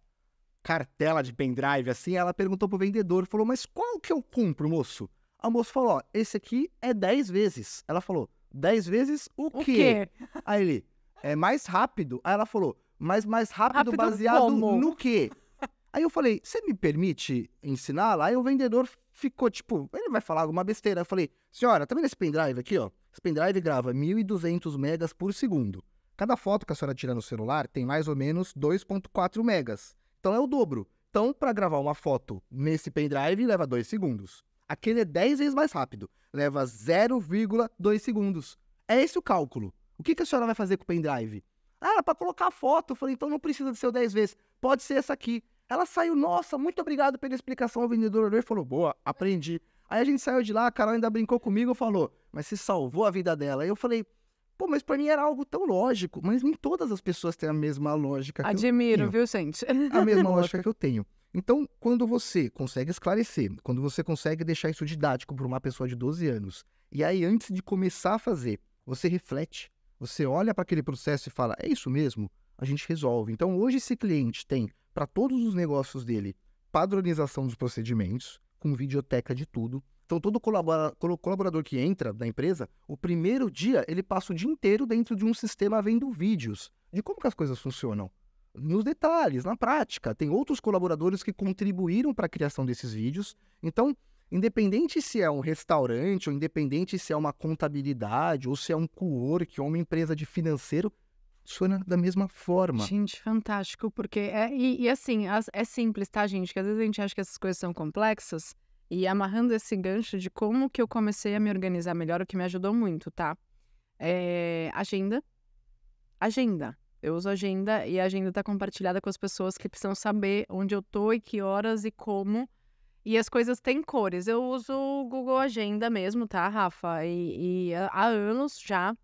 cartela de pendrive assim, ela perguntou pro vendedor, falou, mas qual que eu compro, moço? A moça falou, ó, esse aqui é 10 vezes. Ela falou, Dez vezes o, o quê? Aí ele, é mais rápido? Aí ela falou, mas mais rápido, rápido baseado como? no quê? Aí eu falei, você me permite ensinar lá? Aí o vendedor ficou tipo, ele vai falar alguma besteira. Eu falei, senhora, tá vendo esse pendrive aqui, ó? Esse pendrive grava 1.200 megas por segundo. Cada foto que a senhora tira no celular tem mais ou menos 2.4 megas. Então é o dobro. Então, para gravar uma foto nesse pendrive, leva 2 segundos. Aquele é 10 vezes mais rápido. Leva 0,2 segundos. É esse o cálculo. O que, que a senhora vai fazer com o pendrive? Ah, era para colocar foto. Eu falei, então não precisa de ser 10 vezes. Pode ser essa aqui. Ela saiu, nossa, muito obrigado pela explicação. O vendedor olhou e falou, boa, aprendi. Aí a gente saiu de lá, a Carol ainda brincou comigo e falou, mas você salvou a vida dela. Aí eu falei, pô, mas pra mim era algo tão lógico. Mas nem todas as pessoas têm a mesma lógica. Admiro, viu, gente? A mesma lógica que eu tenho. Então, quando você consegue esclarecer, quando você consegue deixar isso didático para uma pessoa de 12 anos, e aí antes de começar a fazer, você reflete, você olha para aquele processo e fala: é isso mesmo? A gente resolve. Então, hoje esse cliente tem para todos os negócios dele padronização dos procedimentos, com videoteca de tudo. Então, todo colaborador que entra da empresa, o primeiro dia ele passa o dia inteiro dentro de um sistema vendo vídeos de como que as coisas funcionam nos detalhes, na prática. Tem outros colaboradores que contribuíram para a criação desses vídeos. Então, independente se é um restaurante, ou independente se é uma contabilidade, ou se é um co-work, ou uma empresa de financeiro, funciona da mesma forma. Gente, fantástico, porque é, e, e assim, é simples, tá, gente? Que às vezes a gente acha que essas coisas são complexas, e amarrando esse gancho de como que eu comecei a me organizar melhor, o que me ajudou muito, tá? É, agenda. Agenda. Eu uso agenda e a agenda está compartilhada com as pessoas que precisam saber onde eu tô e que horas e como. E as coisas têm cores. Eu uso o Google Agenda mesmo, tá, Rafa? E, e há anos já.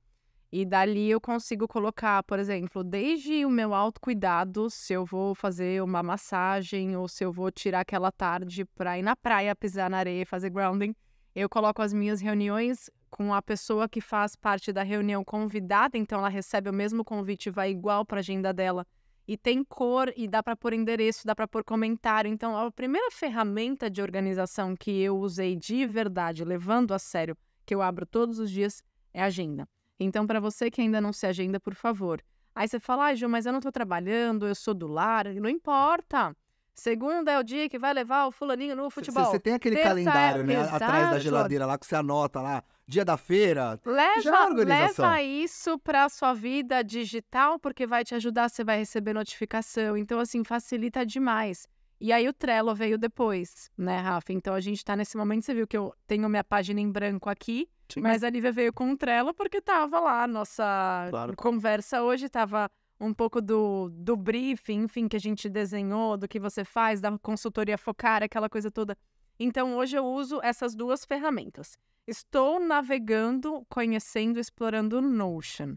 E dali eu consigo colocar, por exemplo, desde o meu autocuidado, se eu vou fazer uma massagem ou se eu vou tirar aquela tarde para ir na praia, pisar na areia, fazer grounding, eu coloco as minhas reuniões com a pessoa que faz parte da reunião convidada, então ela recebe o mesmo convite, vai igual para a agenda dela. E tem cor, e dá para pôr endereço, dá para pôr comentário. Então, a primeira ferramenta de organização que eu usei de verdade, levando a sério, que eu abro todos os dias, é agenda. Então, para você que ainda não se agenda, por favor. Aí você fala, ah, Ju, mas eu não estou trabalhando, eu sou do lar. Não importa. Segunda é o dia que vai levar o fulaninho no futebol. Você tem aquele Terça calendário, é... né? Exato. Atrás da geladeira lá que você anota lá. Dia da feira. Leva, leva isso para sua vida digital, porque vai te ajudar, você vai receber notificação. Então, assim, facilita demais. E aí o Trello veio depois, né, Rafa? Então a gente tá nesse momento, você viu que eu tenho minha página em branco aqui, Sim. mas a Lívia veio com o Trello porque tava lá, nossa claro. conversa hoje tava um pouco do, do briefing, enfim, que a gente desenhou, do que você faz, da consultoria focar, aquela coisa toda. Então, hoje eu uso essas duas ferramentas. Estou navegando, conhecendo, explorando o Notion.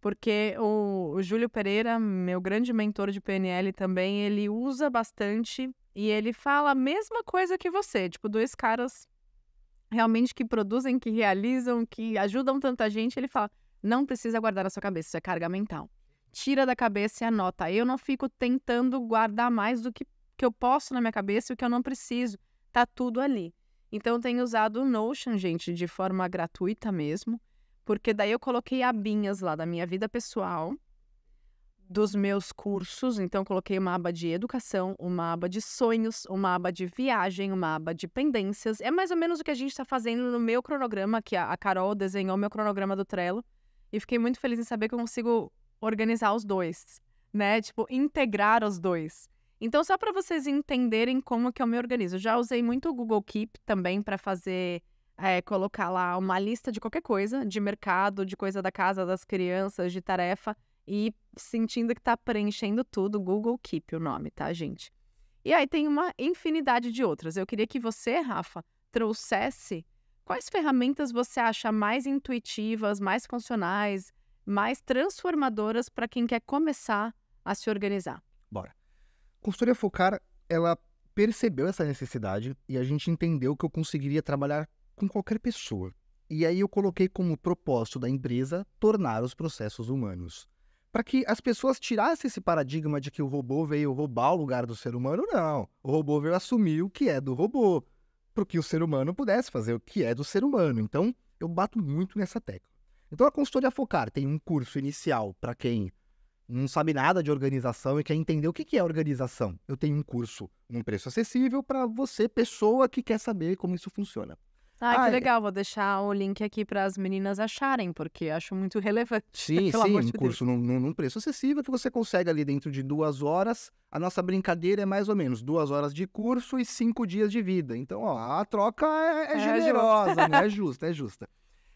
Porque o, o Júlio Pereira, meu grande mentor de PNL também, ele usa bastante e ele fala a mesma coisa que você. Tipo, dois caras realmente que produzem, que realizam, que ajudam tanta gente. Ele fala, não precisa guardar na sua cabeça, isso é carga mental tira da cabeça e anota. Eu não fico tentando guardar mais do que, que eu posso na minha cabeça e o que eu não preciso. Tá tudo ali. Então, eu tenho usado o Notion, gente, de forma gratuita mesmo, porque daí eu coloquei abinhas lá da minha vida pessoal, dos meus cursos. Então, coloquei uma aba de educação, uma aba de sonhos, uma aba de viagem, uma aba de pendências. É mais ou menos o que a gente está fazendo no meu cronograma, que a Carol desenhou meu cronograma do Trello. E fiquei muito feliz em saber que eu consigo organizar os dois, né? Tipo, integrar os dois. Então, só para vocês entenderem como que eu me organizo. Já usei muito o Google Keep também para fazer, é, colocar lá uma lista de qualquer coisa, de mercado, de coisa da casa, das crianças, de tarefa, e sentindo que está preenchendo tudo, Google Keep o nome, tá, gente? E aí tem uma infinidade de outras. Eu queria que você, Rafa, trouxesse quais ferramentas você acha mais intuitivas, mais funcionais, mais transformadoras para quem quer começar a se organizar. Bora. Consultoria Focar, ela percebeu essa necessidade e a gente entendeu que eu conseguiria trabalhar com qualquer pessoa. E aí eu coloquei como propósito da empresa tornar os processos humanos. Para que as pessoas tirassem esse paradigma de que o robô veio roubar o lugar do ser humano, não. O robô veio assumir o que é do robô, para que o ser humano pudesse fazer o que é do ser humano. Então, eu bato muito nessa tecla. Então, a consultoria Focar tem um curso inicial para quem não sabe nada de organização e quer entender o que é organização. Eu tenho um curso num preço acessível para você, pessoa que quer saber como isso funciona. Ah, que legal. É Vou deixar o link aqui para as meninas acharem, porque acho muito relevante. Sim, sim. um curso num, num, preço acessível que você consegue ali dentro de duas horas. A nossa brincadeira é mais ou menos duas horas de curso e cinco dias de vida. Então, ó, a troca é, é, é generosa, justa. né? É justa, é justa.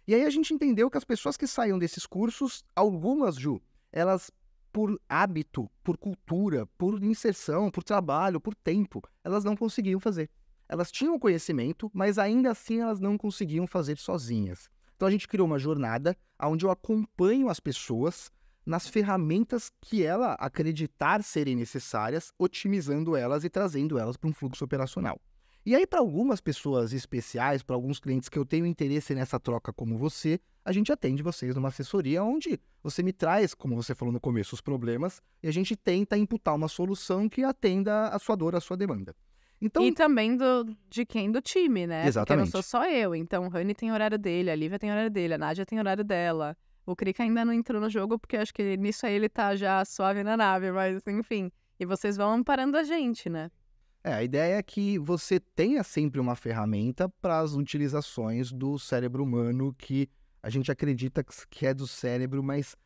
E aí a gente entendeu que as pessoas que saíam desses cursos, algumas, Ju, elas por hábito, por cultura, por inserção, por trabalho, por tempo, elas não conseguiam fazer. Elas tinham conhecimento, mas ainda assim elas não conseguiam fazer sozinhas. Então a gente criou uma jornada onde eu acompanho as pessoas nas ferramentas que ela acreditar serem necessárias, otimizando elas e trazendo elas para um fluxo operacional. E aí, para algumas pessoas especiais, para alguns clientes que eu tenho interesse nessa troca como você, a gente atende vocês numa assessoria onde você me traz, como você falou no começo, os problemas e a gente tenta imputar uma solução que atenda a sua dor, a sua demanda. Então... E também do, de quem? Do time, né? Exatamente. Porque não sou só eu. Então, o Rani tem horário dele, a Lívia tem horário dele, a Nádia tem horário dela. O Krika ainda não entrou no jogo, porque acho que nisso aí ele tá já suave na nave, mas enfim. E vocês vão amparando a gente, né? É, a ideia é que você tenha sempre uma ferramenta para as utilizações do cérebro humano que a gente acredita que é do cérebro, mas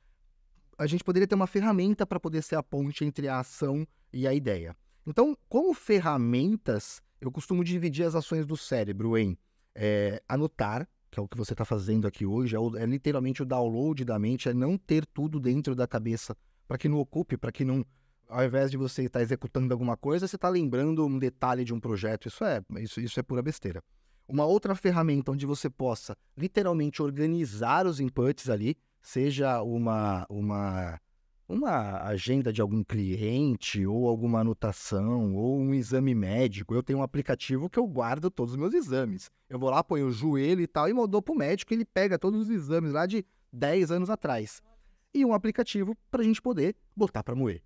a gente poderia ter uma ferramenta para poder ser a ponte entre a ação e a ideia. Então, como ferramentas, eu costumo dividir as ações do cérebro em é, anotar, que é o que você está fazendo aqui hoje, é, o, é, literalmente o download da mente, é não ter tudo dentro da cabeça para que não ocupe, para que não ao invés de você estar executando alguma coisa, você está lembrando um detalhe de um projeto. Isso é, isso, isso é pura besteira. Uma outra ferramenta onde você possa literalmente organizar os inputs ali, seja uma, uma, uma agenda de algum cliente, ou alguma anotação, ou um exame médico. Eu tenho um aplicativo que eu guardo todos os meus exames. Eu vou lá, ponho o joelho e tal, e mandou para o médico, ele pega todos os exames lá de 10 anos atrás. E um aplicativo para a gente poder botar para moer.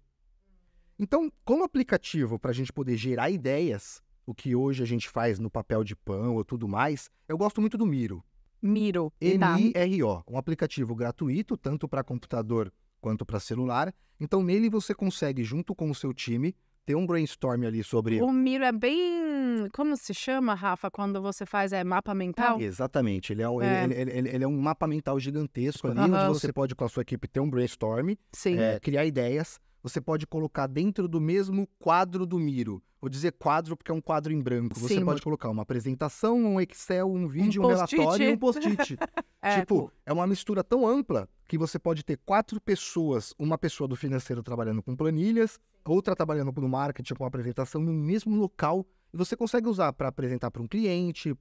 Então, como aplicativo, para a gente poder gerar ideias, o que hoje a gente faz no papel de pão ou tudo mais, eu gosto muito do Miro. Miro. M-I-R-O. Um aplicativo gratuito, tanto para computador quanto para celular. Então, nele você consegue, junto com o seu time, ter um brainstorm ali sobre. O Miro é bem. Como se chama, Rafa, quando você faz é mapa mental? exatamente. Ele é, é. Ele, ele, ele é, um mapa mental gigantesco ali, onde você pode, com a sua equipe, ter um brainstorm, é, criar ideias você pode colocar dentro do mesmo quadro do Miro. Vou dizer quadro porque é um quadro em branco. Sim, você pode colocar uma apresentação, um Excel, um vídeo, um, um relatório e um post-it. é, tipo, pô. é uma mistura tão ampla que você pode ter quatro pessoas, uma pessoa do financeiro trabalhando com planilhas, outra trabalhando no marketing com apresentação no mesmo local. E você consegue usar para apresentar para um cliente,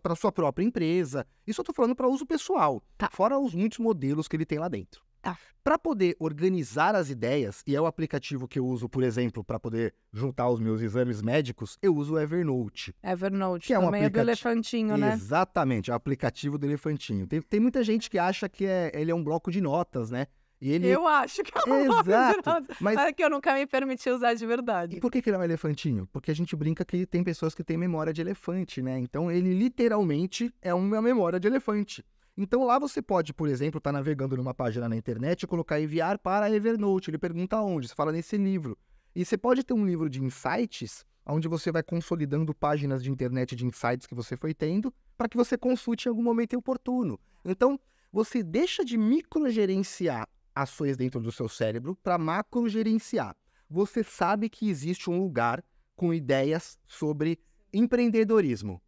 para sua própria empresa. Isso eu estou falando para uso pessoal. Tá. Fora os muitos modelos que ele tem lá dentro. Tá. Para poder organizar as ideias, e é o aplicativo que eu uso, por exemplo, para poder juntar os meus exames médicos, eu uso o Evernote. Evernote, que é um também aplicativo... é do elefantinho, né? Exatamente, é o aplicativo do elefantinho. Tem, tem muita gente que acha que é, ele é um bloco de notas, né? E ele... Eu acho que é um Exato, bloco de notas, mas... mas é que eu nunca me permiti usar de verdade. E por que, que ele é um elefantinho? Porque a gente brinca que tem pessoas que têm memória de elefante, né? Então ele literalmente é uma memória de elefante. Então lá você pode, por exemplo, estar tá navegando numa página na internet e colocar enviar para Evernote. Ele pergunta onde, você fala nesse livro. E você pode ter um livro de insights, onde você vai consolidando páginas de internet de insights que você foi tendo, para que você consulte em algum momento oportuno. Então, você deixa de microgerenciar ações dentro do seu cérebro para macrogerenciar. Você sabe que existe um lugar com ideias sobre empreendedorismo.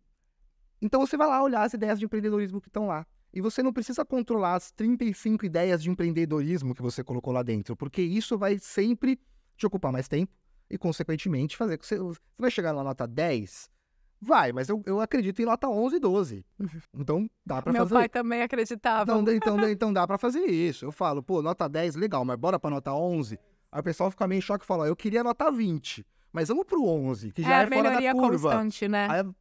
Então você vai lá olhar as ideias de empreendedorismo que estão lá. E você não precisa controlar as 35 ideias de empreendedorismo que você colocou lá dentro, porque isso vai sempre te ocupar mais tempo e, consequentemente, fazer que você, você vai chegar na nota 10. Vai, mas eu, eu acredito em nota 11 e 12. Então dá para fazer. Meu pai também acreditava. Então, então, então dá então para fazer isso. Eu falo, pô, nota 10, legal, mas bora para nota 11. Aí o pessoal fica meio em choque e fala, eu queria nota 20, mas vamos pro 11, que já é, é fora da curva. Constante, né? Aí a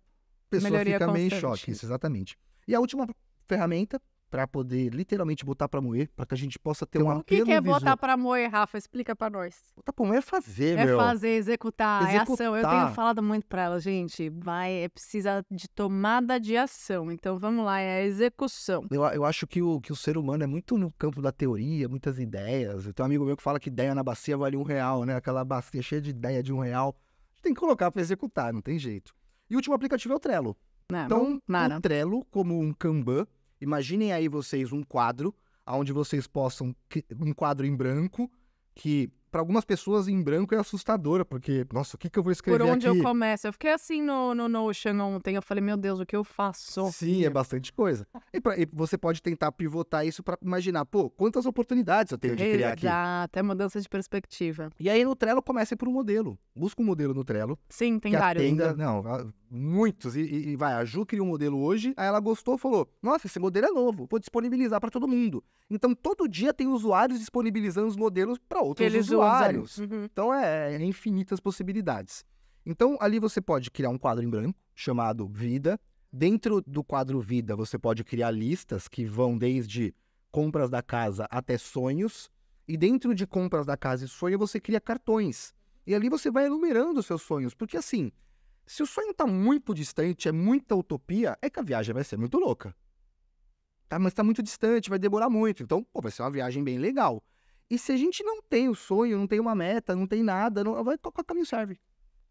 pessoa melhoria fica constante. meio em choque, isso, exatamente. E a última ferramenta para poder literalmente botar para moer, para que a gente possa ter então, um visual. O que, que é visual. botar para moer, Rafa? Explica para nós. Botar para moer é fazer, é meu. É fazer, executar, executar, é ação. Eu tenho falado muito para ela, gente, vai, é precisa de tomada de ação. Então vamos lá, é a execução. Eu, eu acho que o, que o ser humano é muito no campo da teoria, muitas ideias. Eu tenho um amigo meu que fala que ideia na bacia vale um real, né? Aquela bacia cheia de ideia de um real. tem que colocar para executar, não tem jeito. E o último aplicativo é o Trello. Não, então, não, o Trello, como um Kanban, Imaginem aí vocês um quadro, onde vocês possam. Um quadro em branco, que para algumas pessoas em branco é assustadora, porque, nossa, o que, que eu vou escrever aqui? Por onde aqui? eu começo? Eu fiquei assim no, no Notion ontem, eu falei, meu Deus, o que eu faço? Sim, é bastante coisa. E, pra, e você pode tentar pivotar isso para imaginar, pô, quantas oportunidades eu tenho de criar aqui? Exato, é mudança de perspectiva. E aí no Trello comece por um modelo. Busca um modelo no Trello. Sim, tem vários. Atenda, ainda. não, muitos. E, e, vai, a Ju criou um modelo hoje, aí ela gostou falou: Nossa, esse modelo é novo, vou disponibilizar para todo mundo. Então, todo dia tem usuários disponibilizando os modelos para outros Eles usuários. Uhum. Então, é, é infinitas possibilidades. Então, ali você pode criar um quadro em branco chamado Vida. Dentro do quadro Vida, você pode criar listas que vão desde compras da casa até sonhos. E dentro de compras da casa e sonho, você cria cartões. E ali você vai enumerando seus sonhos. Porque assim, se o sonho está muito distante, é muita utopia, é que a viagem vai ser muito louca. Tá, mas está muito distante, vai demorar muito. Então, pô, vai ser uma viagem bem legal. E se a gente não tem o sonho, não tem uma meta, não tem nada, não, vai tocar caminho serve.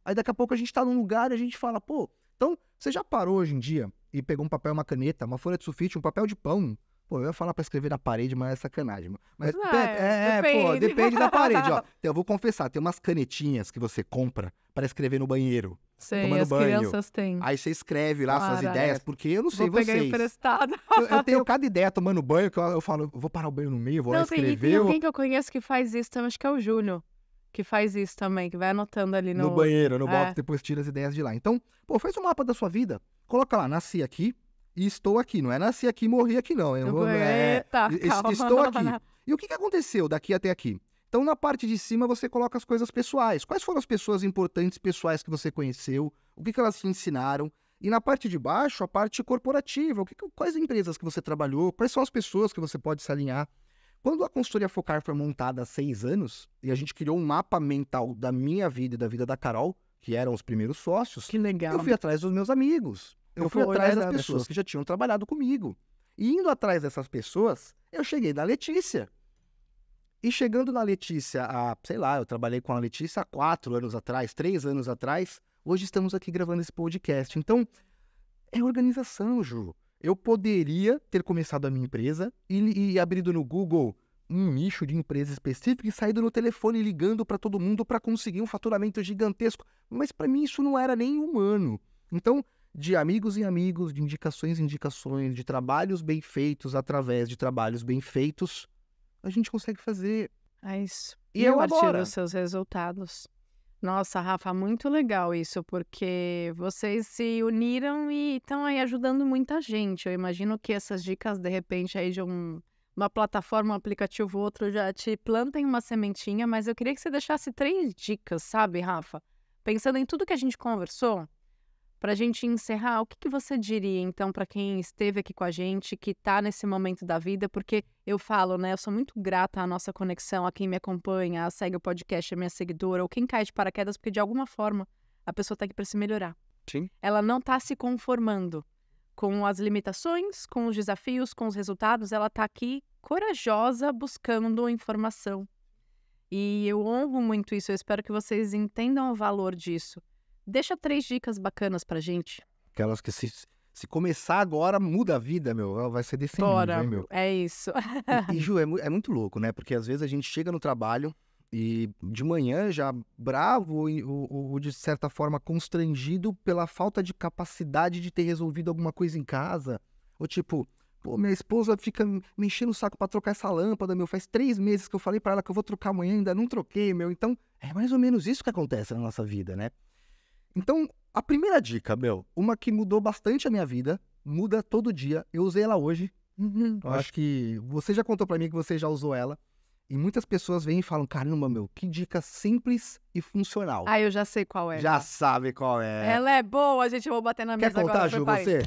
Aí daqui a pouco a gente está num lugar e a gente fala, pô, então você já parou hoje em dia e pegou um papel, uma caneta, uma folha de sulfite, um papel de pão, Pô, eu ia falar pra escrever na parede, mas é sacanagem. Mas não, é, é depende. pô, depende da parede, ó. Então, eu vou confessar, tem umas canetinhas que você compra para escrever no banheiro. Sei, tomando as banho. crianças têm. Aí você escreve lá suas ideias, é. porque eu não sei vou vocês. Pegar emprestado. Eu, eu, tenho cada ideia tomando banho que eu, eu falo, eu vou parar o banho no meio, vou não, lá escrever. Tem, tem alguém que eu conheço que faz isso, acho que é o Júlio que faz isso também, que vai anotando ali no... No banheiro, no é. box, depois tira as ideias de lá. Então, pô, faz um mapa da sua vida. Coloca lá, nasci aqui, e estou aqui. Não é nasci aqui e morri aqui, não. Eu vou, é, Eita, é, calma, estou aqui. E o que aconteceu daqui até aqui? Então, na parte de cima, você coloca as coisas pessoais. Quais foram as pessoas importantes pessoais que você conheceu? O que, que elas te ensinaram? E na parte de baixo, a parte corporativa. O que, quais empresas que você trabalhou? Quais são as pessoas que você pode se alinhar? Quando a consultoria Focar foi montada há seis anos, e a gente criou um mapa mental da minha vida e da vida da Carol, que eram os primeiros sócios. Que legal. Eu fui atrás dos meus amigos. Eu fui atrás das pessoas que já tinham trabalhado comigo. E indo atrás dessas pessoas, eu cheguei na Letícia. E chegando na Letícia, a, sei lá, eu trabalhei com a Letícia há quatro anos atrás, três anos atrás. Hoje estamos aqui gravando esse podcast. Então, é organização, Ju. Eu poderia ter começado a minha empresa e, e abrido no Google um nicho de empresa específico e saído no telefone ligando para todo mundo para conseguir um faturamento gigantesco. Mas para mim isso não era nem humano. Então, de amigos e amigos, de indicações e indicações, de trabalhos bem feitos através de trabalhos bem feitos, a gente consegue fazer. É isso. E eu agora. os seus resultados. Nossa, Rafa, muito legal isso, porque vocês se uniram e estão aí ajudando muita gente. Eu imagino que essas dicas, de repente, aí de um, uma plataforma, um aplicativo ou outro, já te plantem uma sementinha, mas eu queria que você deixasse três dicas, sabe, Rafa? Pensando em tudo que a gente conversou, para a gente encerrar, o que, que você diria, então, para quem esteve aqui com a gente, que está nesse momento da vida? Porque eu falo, né? Eu sou muito grata à nossa conexão, a quem me acompanha, segue o podcast, a minha seguidora, ou quem cai de paraquedas, porque de alguma forma a pessoa está aqui para se melhorar. Sim. Ela não está se conformando com as limitações, com os desafios, com os resultados. Ela está aqui corajosa buscando informação. E eu honro muito isso. Eu espero que vocês entendam o valor disso Deixa três dicas bacanas pra gente. Aquelas que se, se começar agora, muda a vida, meu. Ela vai ser desse Bora, meu? É isso. e, e Ju, é, é muito louco, né? Porque às vezes a gente chega no trabalho e de manhã já bravo ou, ou, de certa forma constrangido pela falta de capacidade de ter resolvido alguma coisa em casa. Ou tipo, pô, minha esposa fica me enchendo o saco para trocar essa lâmpada, meu. Faz três meses que eu falei para ela que eu vou trocar amanhã, ainda não troquei, meu. Então é mais ou menos isso que acontece na nossa vida, né? Então, a primeira dica, meu, uma que mudou bastante a minha vida, muda todo dia. Eu usei ela hoje. Uhum. Eu acho que você já contou para mim que você já usou ela. E muitas pessoas vêm e falam: caramba, meu, que dica simples e funcional. Ah, eu já sei qual é. Já tá. sabe qual é. Ela é boa, a gente. vai vou bater na mesa Quer contar, agora. Ju, você?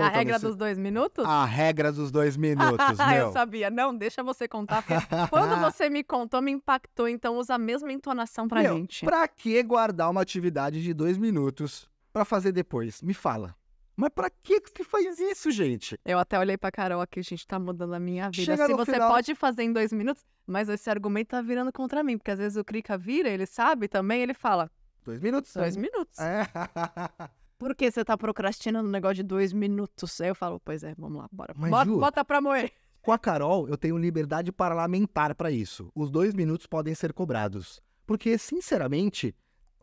a regra dos dois minutos? A regra dos dois minutos, ah, meu. Eu sabia. Não, deixa você contar. quando você me contou, me impactou. Então usa a mesma entonação pra meu, gente. Pra que guardar uma atividade de dois minutos pra fazer depois? Me fala. Mas pra que você faz isso, gente? Eu até olhei pra Carol aqui, A gente, tá mudando a minha vida. Chega Se você final... pode fazer em dois minutos, mas esse argumento tá virando contra mim. Porque às vezes o Krika vira, ele sabe também, ele fala... Dois minutos. Dois né? minutos. É. por que você tá procrastinando um negócio de dois minutos? Aí eu falo, pois é, vamos lá, bora. Mas, bota, Ju, bota pra moer. Com a Carol, eu tenho liberdade parlamentar para isso. Os dois minutos podem ser cobrados. Porque, sinceramente,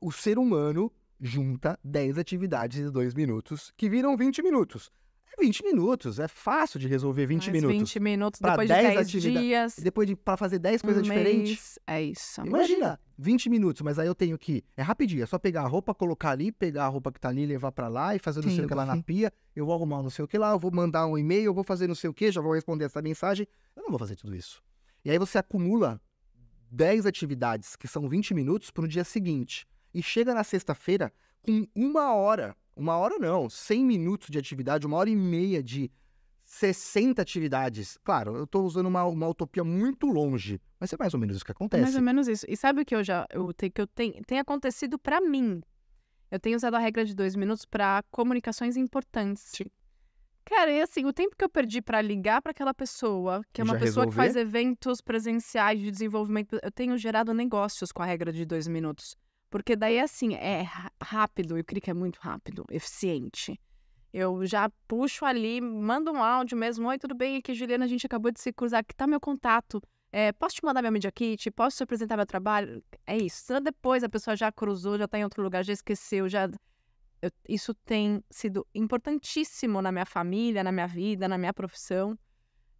o ser humano junta 10 atividades de dois minutos que viram 20 minutos. 20 é minutos, é fácil de resolver 20 Mas minutos. 20 minutos pra depois 10 de 10 dias. Depois de para fazer 10 coisas um diferentes. é isso. Imagina, 20 minutos, mas aí eu tenho que. É rapidinho, é só pegar a roupa, colocar ali, pegar a roupa que tá ali, levar para lá e fazer não sei o que lá na pia. Eu vou arrumar não sei o que lá, eu vou mandar um e-mail, eu vou fazer não sei o que, já vou responder essa mensagem. Eu não vou fazer tudo isso. E aí você acumula 10 atividades que são 20 minutos pro dia seguinte. E chega na sexta-feira com uma hora uma hora não, 100 minutos de atividade, uma hora e meia de 60 atividades. Claro, eu estou usando uma, uma utopia muito longe, mas é mais ou menos isso que acontece. mais ou menos isso. E sabe o que eu já eu te, que eu tenho tem acontecido para mim? Eu tenho usado a regra de dois minutos para comunicações importantes. Sim. Cara, e assim, o tempo que eu perdi para ligar para aquela pessoa, que é uma já pessoa resolver? que faz eventos presenciais de desenvolvimento, eu tenho gerado negócios com a regra de dois minutos. Porque daí, assim, é rápido, e o clique é muito rápido, eficiente. Eu já puxo ali, mando um áudio mesmo. Oi, tudo bem? Aqui, é Juliana, a gente acabou de se cruzar. Aqui tá meu contato. É, posso te mandar minha media kit? Posso te apresentar meu trabalho? É isso. Senão depois a pessoa já cruzou, já tá em outro lugar, já esqueceu, já... Eu... isso tem sido importantíssimo na minha família, na minha vida, na minha profissão.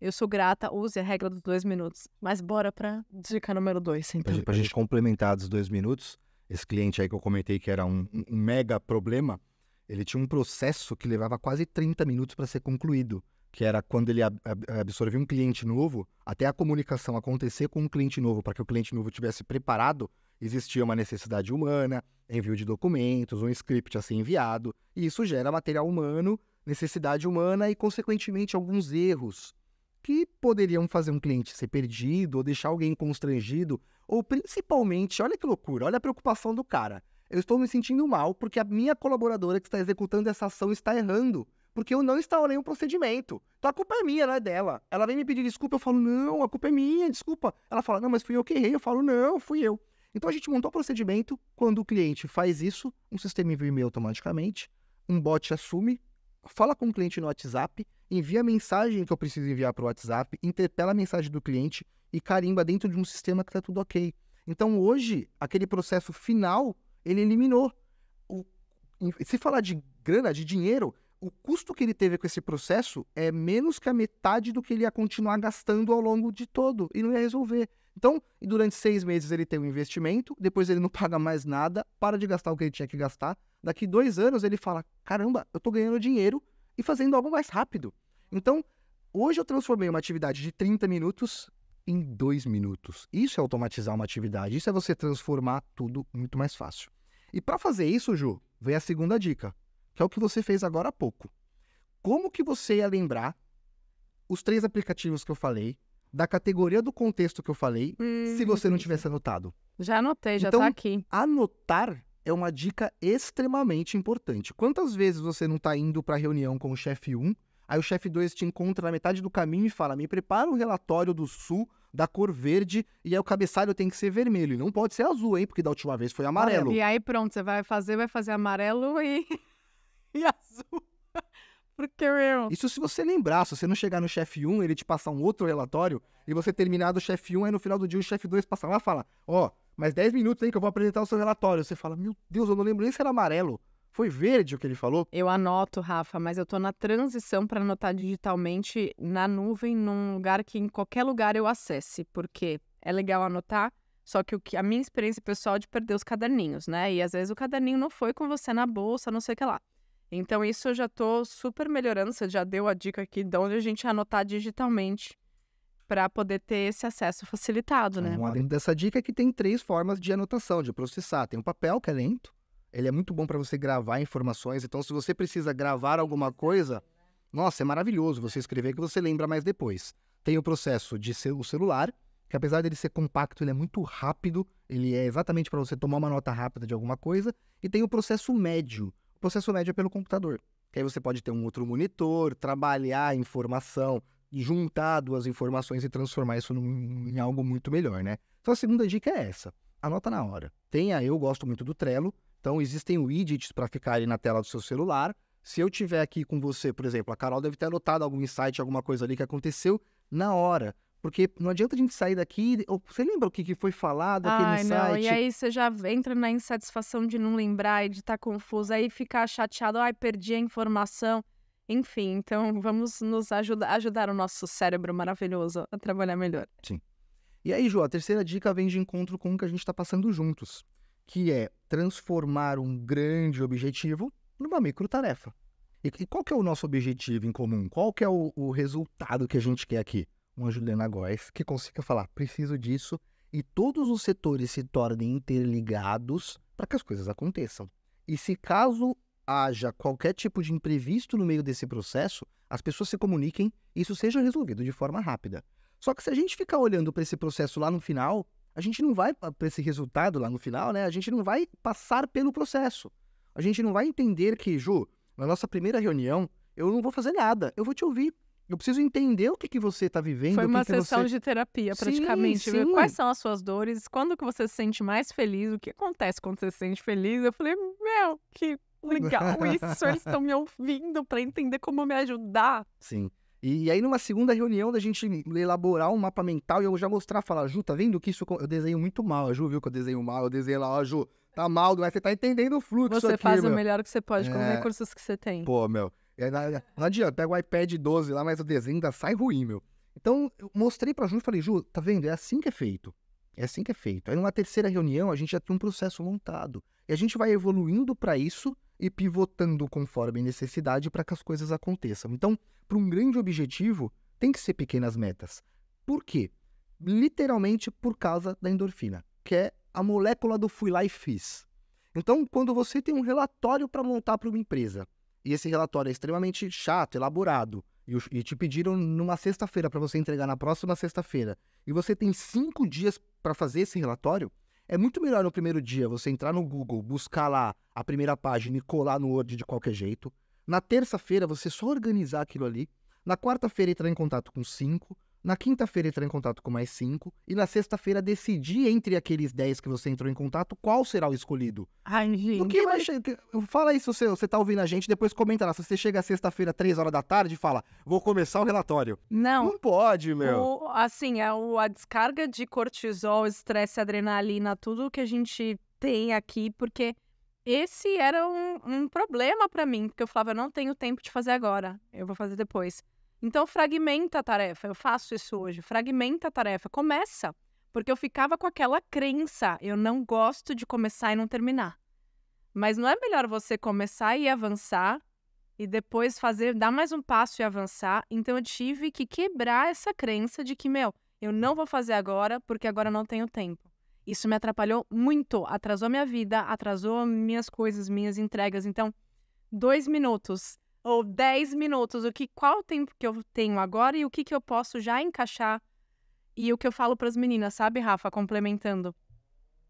Eu sou grata, use a regra dos dois minutos. Mas bora pra dica número dois, então. Pra gente complementar dos dois minutos esse cliente aí que eu comentei que era um, um mega problema, ele tinha um processo que levava quase 30 minutos para ser concluído, que era quando ele absorvia um cliente novo, até a comunicação acontecer com um cliente novo, para que o cliente novo tivesse preparado, existia uma necessidade humana, envio de documentos, um script a ser enviado, e isso gera material humano, necessidade humana e, consequentemente, alguns erros que poderiam fazer um cliente ser perdido ou deixar alguém constrangido, ou principalmente, olha que loucura, olha a preocupação do cara. Eu estou me sentindo mal porque a minha colaboradora que está executando essa ação está errando, porque eu não instaurei um procedimento. Então a culpa é minha, não é dela. Ela vem me pedir desculpa, eu falo, não, a culpa é minha, desculpa. Ela fala, não, mas fui eu que errei, eu falo, não, fui eu. Então a gente montou o procedimento, quando o cliente faz isso, um sistema envia e-mail automaticamente, um bot assume fala com o cliente no WhatsApp, envia a mensagem que eu preciso enviar para o WhatsApp, interpela a mensagem do cliente e carimba dentro de um sistema que está tudo ok. Então hoje, aquele processo final, ele eliminou. O, se falar de grana, de dinheiro, o custo que ele teve com esse processo é menos que a metade do que ele ia continuar gastando ao longo de todo e não ia resolver. Então, durante seis meses ele tem um investimento, depois ele não paga mais nada, para de gastar o que ele tinha que gastar. Daqui dois anos ele fala: caramba, eu estou ganhando dinheiro e fazendo algo mais rápido. Então, hoje eu transformei uma atividade de 30 minutos em dois minutos. Isso é automatizar uma atividade, isso é você transformar tudo muito mais fácil. E para fazer isso, Ju, vem a segunda dica, que é o que você fez agora há pouco. Como que você ia lembrar os três aplicativos que eu falei da categoria do contexto que eu falei, se você não uhum. tivesse anotado. Já anotei, já tá então, tá aqui. Anotar é uma dica extremamente importante. Quantas vezes você não tá indo para reunião com o chefe 1, aí o chefe 2 te encontra na metade do caminho e fala: "Me prepara o um relatório do sul da cor verde e aí o cabeçalho tem que ser vermelho, e não pode ser azul, hein, porque da última vez foi amarelo". Olha, e aí pronto, você vai fazer, vai fazer amarelo e e azul eu. Isso se você lembrar, se você não chegar no chefe 1, ele te passar um outro relatório, e você terminar do chefe 1, aí no final do dia o chefe 2 passar lá e fala: Ó, oh, mais 10 minutos aí que eu vou apresentar o seu relatório. Você fala: Meu Deus, eu não lembro nem se era amarelo. Foi verde o que ele falou? Eu anoto, Rafa, mas eu tô na transição para anotar digitalmente na nuvem, num lugar que em qualquer lugar eu acesse, porque é legal anotar, só que, o que a minha experiência pessoal é de perder os caderninhos, né? E às vezes o caderninho não foi com você na bolsa, não sei o que lá. Então, isso eu já estou super melhorando. Você já deu a dica aqui de onde a gente anotar digitalmente para poder ter esse acesso facilitado, então, né? Uma dessa dica é que tem três formas de anotação, de processar. Tem o papel, que é lento. Ele é muito bom para você gravar informações. Então, se você precisa gravar alguma coisa, nossa, é maravilhoso você escrever que você lembra mais depois. Tem o processo de ser o celular, que apesar dele ser compacto, ele é muito rápido, ele é exatamente para você tomar uma nota rápida de alguma coisa, e tem o processo médio, processo médio é pelo computador. Que aí você pode ter um outro monitor, trabalhar a informação, juntar duas informações e transformar isso num, em algo muito melhor, né? Então a segunda dica é essa. Anota na hora. Tenha, eu gosto muito do Trello, então existem widgets para ali na tela do seu celular. Se eu tiver aqui com você, por exemplo, a Carol deve ter anotado algum insight, alguma coisa ali que aconteceu na hora. Porque não adianta a gente sair daqui. Você lembra o que, foi falado, aquele Ai, Não. E aí você já entra na insatisfação de não lembrar e de estar tá confuso, aí ficar chateado, ai, perdi a informação. Enfim, então vamos nos ajudar, ajudar o nosso cérebro maravilhoso a trabalhar melhor. Sim. E aí, Ju, a terceira dica vem de encontro com o que a gente está passando juntos, que é transformar um grande objetivo numa micro tarefa. E, e qual que é o nosso objetivo em comum? Qual que é o, o resultado que a gente quer aqui? uma Juliana Góes que consiga falar, preciso disso, e todos os setores se tornem interligados para que as coisas aconteçam. E se caso haja qualquer tipo de imprevisto no meio desse processo, as pessoas se comuniquem e isso seja resolvido de forma rápida. Só que se a gente ficar olhando para esse processo lá no final, a gente não vai para esse resultado lá no final, né? A gente não vai passar pelo processo. A gente não vai entender que, Ju, na nossa primeira reunião, eu não vou fazer nada, eu vou te ouvir. Eu preciso entender o que, que você está vivendo. Foi uma que sessão que você... de terapia, praticamente. Sim, sim. Quais são as suas dores? Quando que você se sente mais feliz? O que acontece quando você se sente feliz? Eu falei, meu, que legal isso. Eles estão me ouvindo para entender como me ajudar. Sim. E, e aí, numa segunda reunião, da gente elaborar um mapa mental e eu já mostrar, falar, Ju, tá vendo que isso eu desenho muito mal? A Ju viu que eu desenho mal, eu desenhei lá, ó, Ju, tá mal, mas é? você tá entendendo o fluxo Você aqui, faz meu. o melhor que você pode é... com os é. recursos que você tem. Pô, meu. Não adianta, pega o iPad 12 lá, mas o desenho ainda sai ruim, meu. Então, eu mostrei pra Ju e falei, Ju, tá vendo? É assim que é feito. É assim que é feito. Aí, numa terceira reunião, a gente já tem um processo montado. E a gente vai evoluindo para isso e pivotando conforme necessidade para que as coisas aconteçam. Então, para um grande objetivo, tem que ser pequenas metas. Por quê? Literalmente por causa da endorfina, que é a molécula do fui lá e fiz. Então, quando você tem um relatório para montar para uma empresa, e esse relatório é extremamente chato, elaborado, e, e te pediram numa sexta-feira para você entregar na próxima sexta-feira, e você tem cinco dias para fazer esse relatório, é muito melhor no primeiro dia você entrar no Google, buscar lá a primeira página e colar no Word de qualquer jeito. Na terça-feira, você só organizar aquilo ali. Na quarta-feira, entrar em contato com cinco. Na quinta-feira entrar em contato com mais cinco e na sexta-feira decidir entre aqueles dez que você entrou em contato qual será o escolhido. Ai, gente. O que vai Fala isso, você, você tá ouvindo a gente, depois comenta lá. Se você chega sexta-feira, três horas da tarde, fala, vou começar o relatório. Não. Não pode, meu. O, assim, é o a descarga de cortisol, estresse, adrenalina, tudo que a gente tem aqui, porque esse era um, um problema para mim, porque eu falava, eu não tenho tempo de fazer agora, eu vou fazer depois. Então, fragmenta a tarefa. Eu faço isso hum. hoje. Fragmenta a tarefa. Começa. Porque eu ficava com aquela crença. Eu não gosto de começar e não terminar. Mas não é melhor você começar e avançar e depois fazer, dar mais um passo e avançar? Então, eu tive que quebrar essa crença de que, meu, eu não vou fazer agora porque agora não tenho tempo. Isso me atrapalhou muito. Atrasou minha vida, atrasou minhas coisas, minhas entregas. Então, dois minutos ou 10 minutos, o que qual o tempo que eu tenho agora e o que, que eu posso já encaixar. E o que eu falo para as meninas, sabe, Rafa, complementando.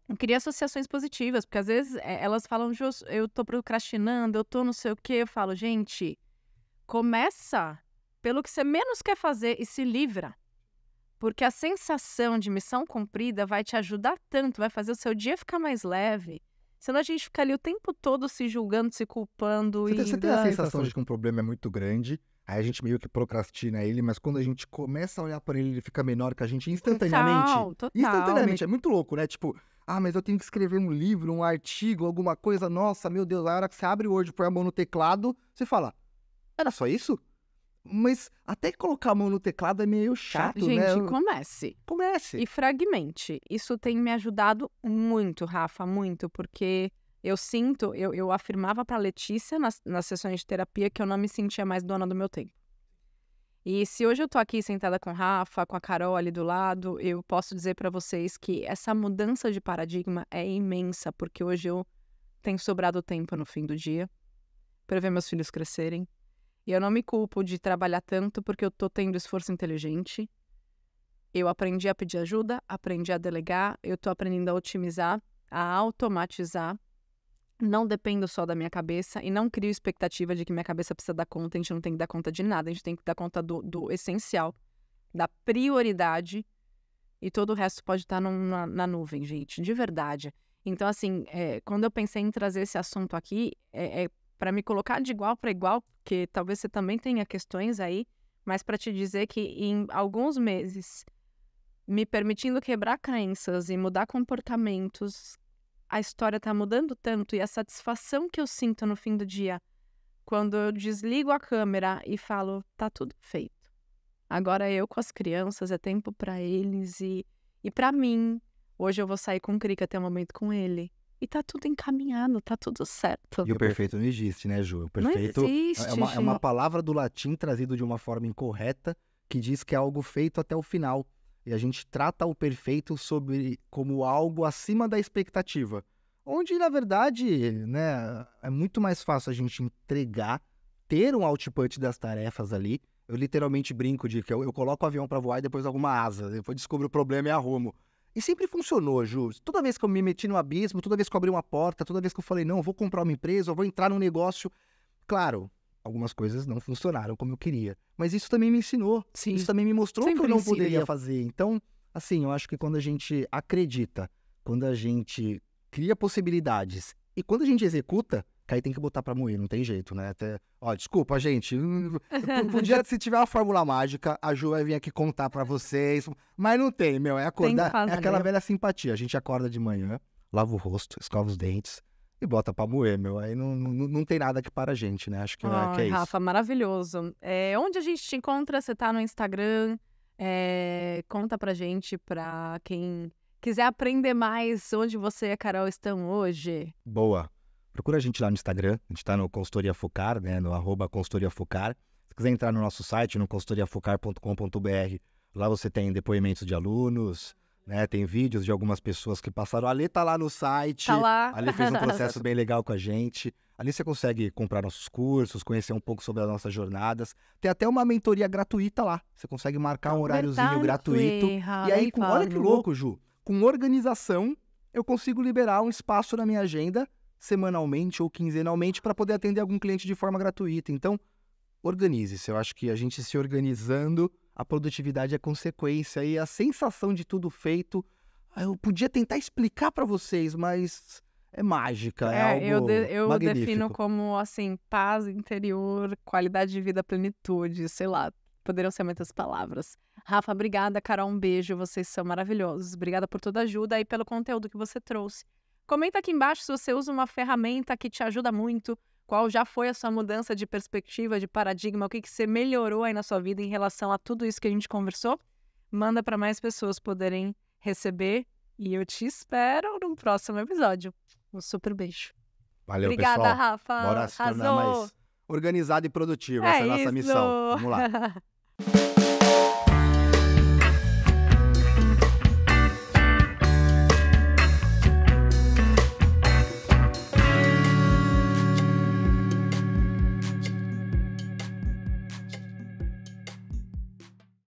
Eu queria associações positivas, porque às vezes é, elas falam, eu estou procrastinando, eu estou não sei o quê. Eu falo, gente, começa pelo que você menos quer fazer e se livra. Porque a sensação de missão cumprida vai te ajudar tanto, vai fazer o seu dia ficar mais leve, Senão a gente fica ali o tempo todo se julgando, se culpando. Você, e... tem, você tem a sensação de que um problema é muito grande, aí a gente meio que procrastina ele, mas quando a gente começa a olhar para ele, ele fica menor que a gente instantaneamente. Total, total. Instantaneamente, é muito louco, né? Tipo, ah, mas eu tenho que escrever um livro, um artigo, alguma coisa, nossa, meu Deus, a hora que você abre o Word e põe a mão no teclado, você fala, era só isso? Mas até colocar a mão no teclado é meio tá, chato, Gente, né? Gente, comece. Comece. E fragmente. Isso tem me ajudado muito, Rafa, muito, porque eu sinto, eu, eu afirmava para Letícia nas, nas sessões de terapia que eu não me sentia mais dona do meu tempo. E se hoje eu tô aqui sentada com Rafa, com a Carol ali do lado, eu posso dizer para vocês que essa mudança de paradigma é imensa, porque hoje eu tenho sobrado tempo no fim do dia para ver meus filhos crescerem, e eu não me culpo de trabalhar tanto porque eu tô tendo esforço inteligente. Eu aprendi a pedir ajuda, aprendi a delegar, eu tô aprendendo a otimizar, a automatizar. Não dependo só da minha cabeça e não crio expectativa de que minha cabeça precisa dar conta. A gente não tem que dar conta de nada, a gente tem que dar conta do, do essencial, da prioridade. E todo o resto pode estar tá num, na, na nuvem, gente, de verdade. Então, assim, é, quando eu pensei em trazer esse assunto aqui, é, é para me colocar de igual para igual, porque talvez você também tenha questões aí, mas para te dizer que em alguns meses, me permitindo quebrar crenças e mudar comportamentos, a história está mudando tanto e a satisfação que eu sinto no fim do dia, quando eu desligo a câmera e falo, tá tudo feito. Agora eu com as crianças, é tempo para eles e, e para mim. Hoje eu vou sair com o Krika ter um momento com ele. E tá tudo encaminhado, tá tudo certo. E o perfeito não existe, né, Ju? O perfeito não é existe, é, uma, é uma palavra do latim trazido de uma forma incorreta que diz que é algo feito até o final. E a gente trata o perfeito sobre como algo acima da expectativa. Onde, na verdade, né, é muito mais fácil a gente entregar, ter um output das tarefas ali. Eu literalmente brinco de que eu, eu coloco o avião para voar e depois alguma asa. Depois descubro o problema e arrumo. E sempre funcionou, Ju. Toda vez que eu me meti no abismo, toda vez que eu abri uma porta, toda vez que eu falei, não, eu vou comprar uma empresa, eu vou entrar num negócio. Claro, algumas coisas não funcionaram como eu queria. Mas isso também me ensinou. Sim. Isso também me mostrou sempre que eu não ensina. poderia fazer. Então, assim, eu acho que quando a gente acredita, quando a gente cria possibilidades e quando a gente executa, que aí tem que botar para moer, não tem jeito, né? Até, ó, desculpa, gente. Hum, podia, se tiver uma fórmula mágica, a Ju vai vir aqui contar para vocês. Mas não tem, meu. É acordar. Fazer, é aquela velha simpatia. A gente acorda de manhã, lava o rosto, escova os dentes e bota pra moer, meu. Aí não, não, não tem nada que para a gente, né? Acho que, é, que é Rafa, maravilhoso. É, onde a gente te encontra? Você tá no Instagram? É, conta pra gente, pra quem quiser aprender mais onde você e a Carol estão hoje. Boa procura a gente lá no Instagram, a gente está no Consultoria Focar, né, no arroba Consultoria Focar. Se quiser entrar no nosso site, no consultoriafocar.com.br, lá você tem depoimentos de alunos, né, tem vídeos de algumas pessoas que passaram. A Lê tá lá no site, tá lá. a Lê fez um processo bem legal com a gente. Ali você consegue comprar nossos cursos, conhecer um pouco sobre as nossas jornadas. Tem até uma mentoria gratuita lá. Você consegue marcar um horáriozinho gratuito. E aí, com, olha que louco, Ju. Com organização, eu consigo liberar um espaço na minha agenda semanalmente ou quinzenalmente para poder atender algum cliente de forma gratuita. Então, organize-se. Eu acho que a gente se organizando, a produtividade é consequência e a sensação de tudo feito. Ah, eu podia tentar explicar para vocês, mas é mágica, é, é algo eu, de, eu defino como assim paz interior, qualidade de vida, plenitude, sei lá. Poderiam ser muitas palavras. Rafa, obrigada. Carol, um beijo. Vocês são maravilhosos. Obrigada por toda a ajuda e pelo conteúdo que você trouxe. Comenta aqui embaixo se você usa uma ferramenta que te ajuda muito, qual já foi a sua mudança de perspectiva, de paradigma, o que, que você melhorou aí na sua vida em relação a tudo isso que a gente conversou. Manda para mais pessoas poderem receber e eu te espero no próximo episódio. Um super beijo. Valeu, Obrigada, pessoal. Obrigada, Rafa. Bora se tornar mais organizado e produtivo. É Essa é a nossa isso. missão. Vamos lá.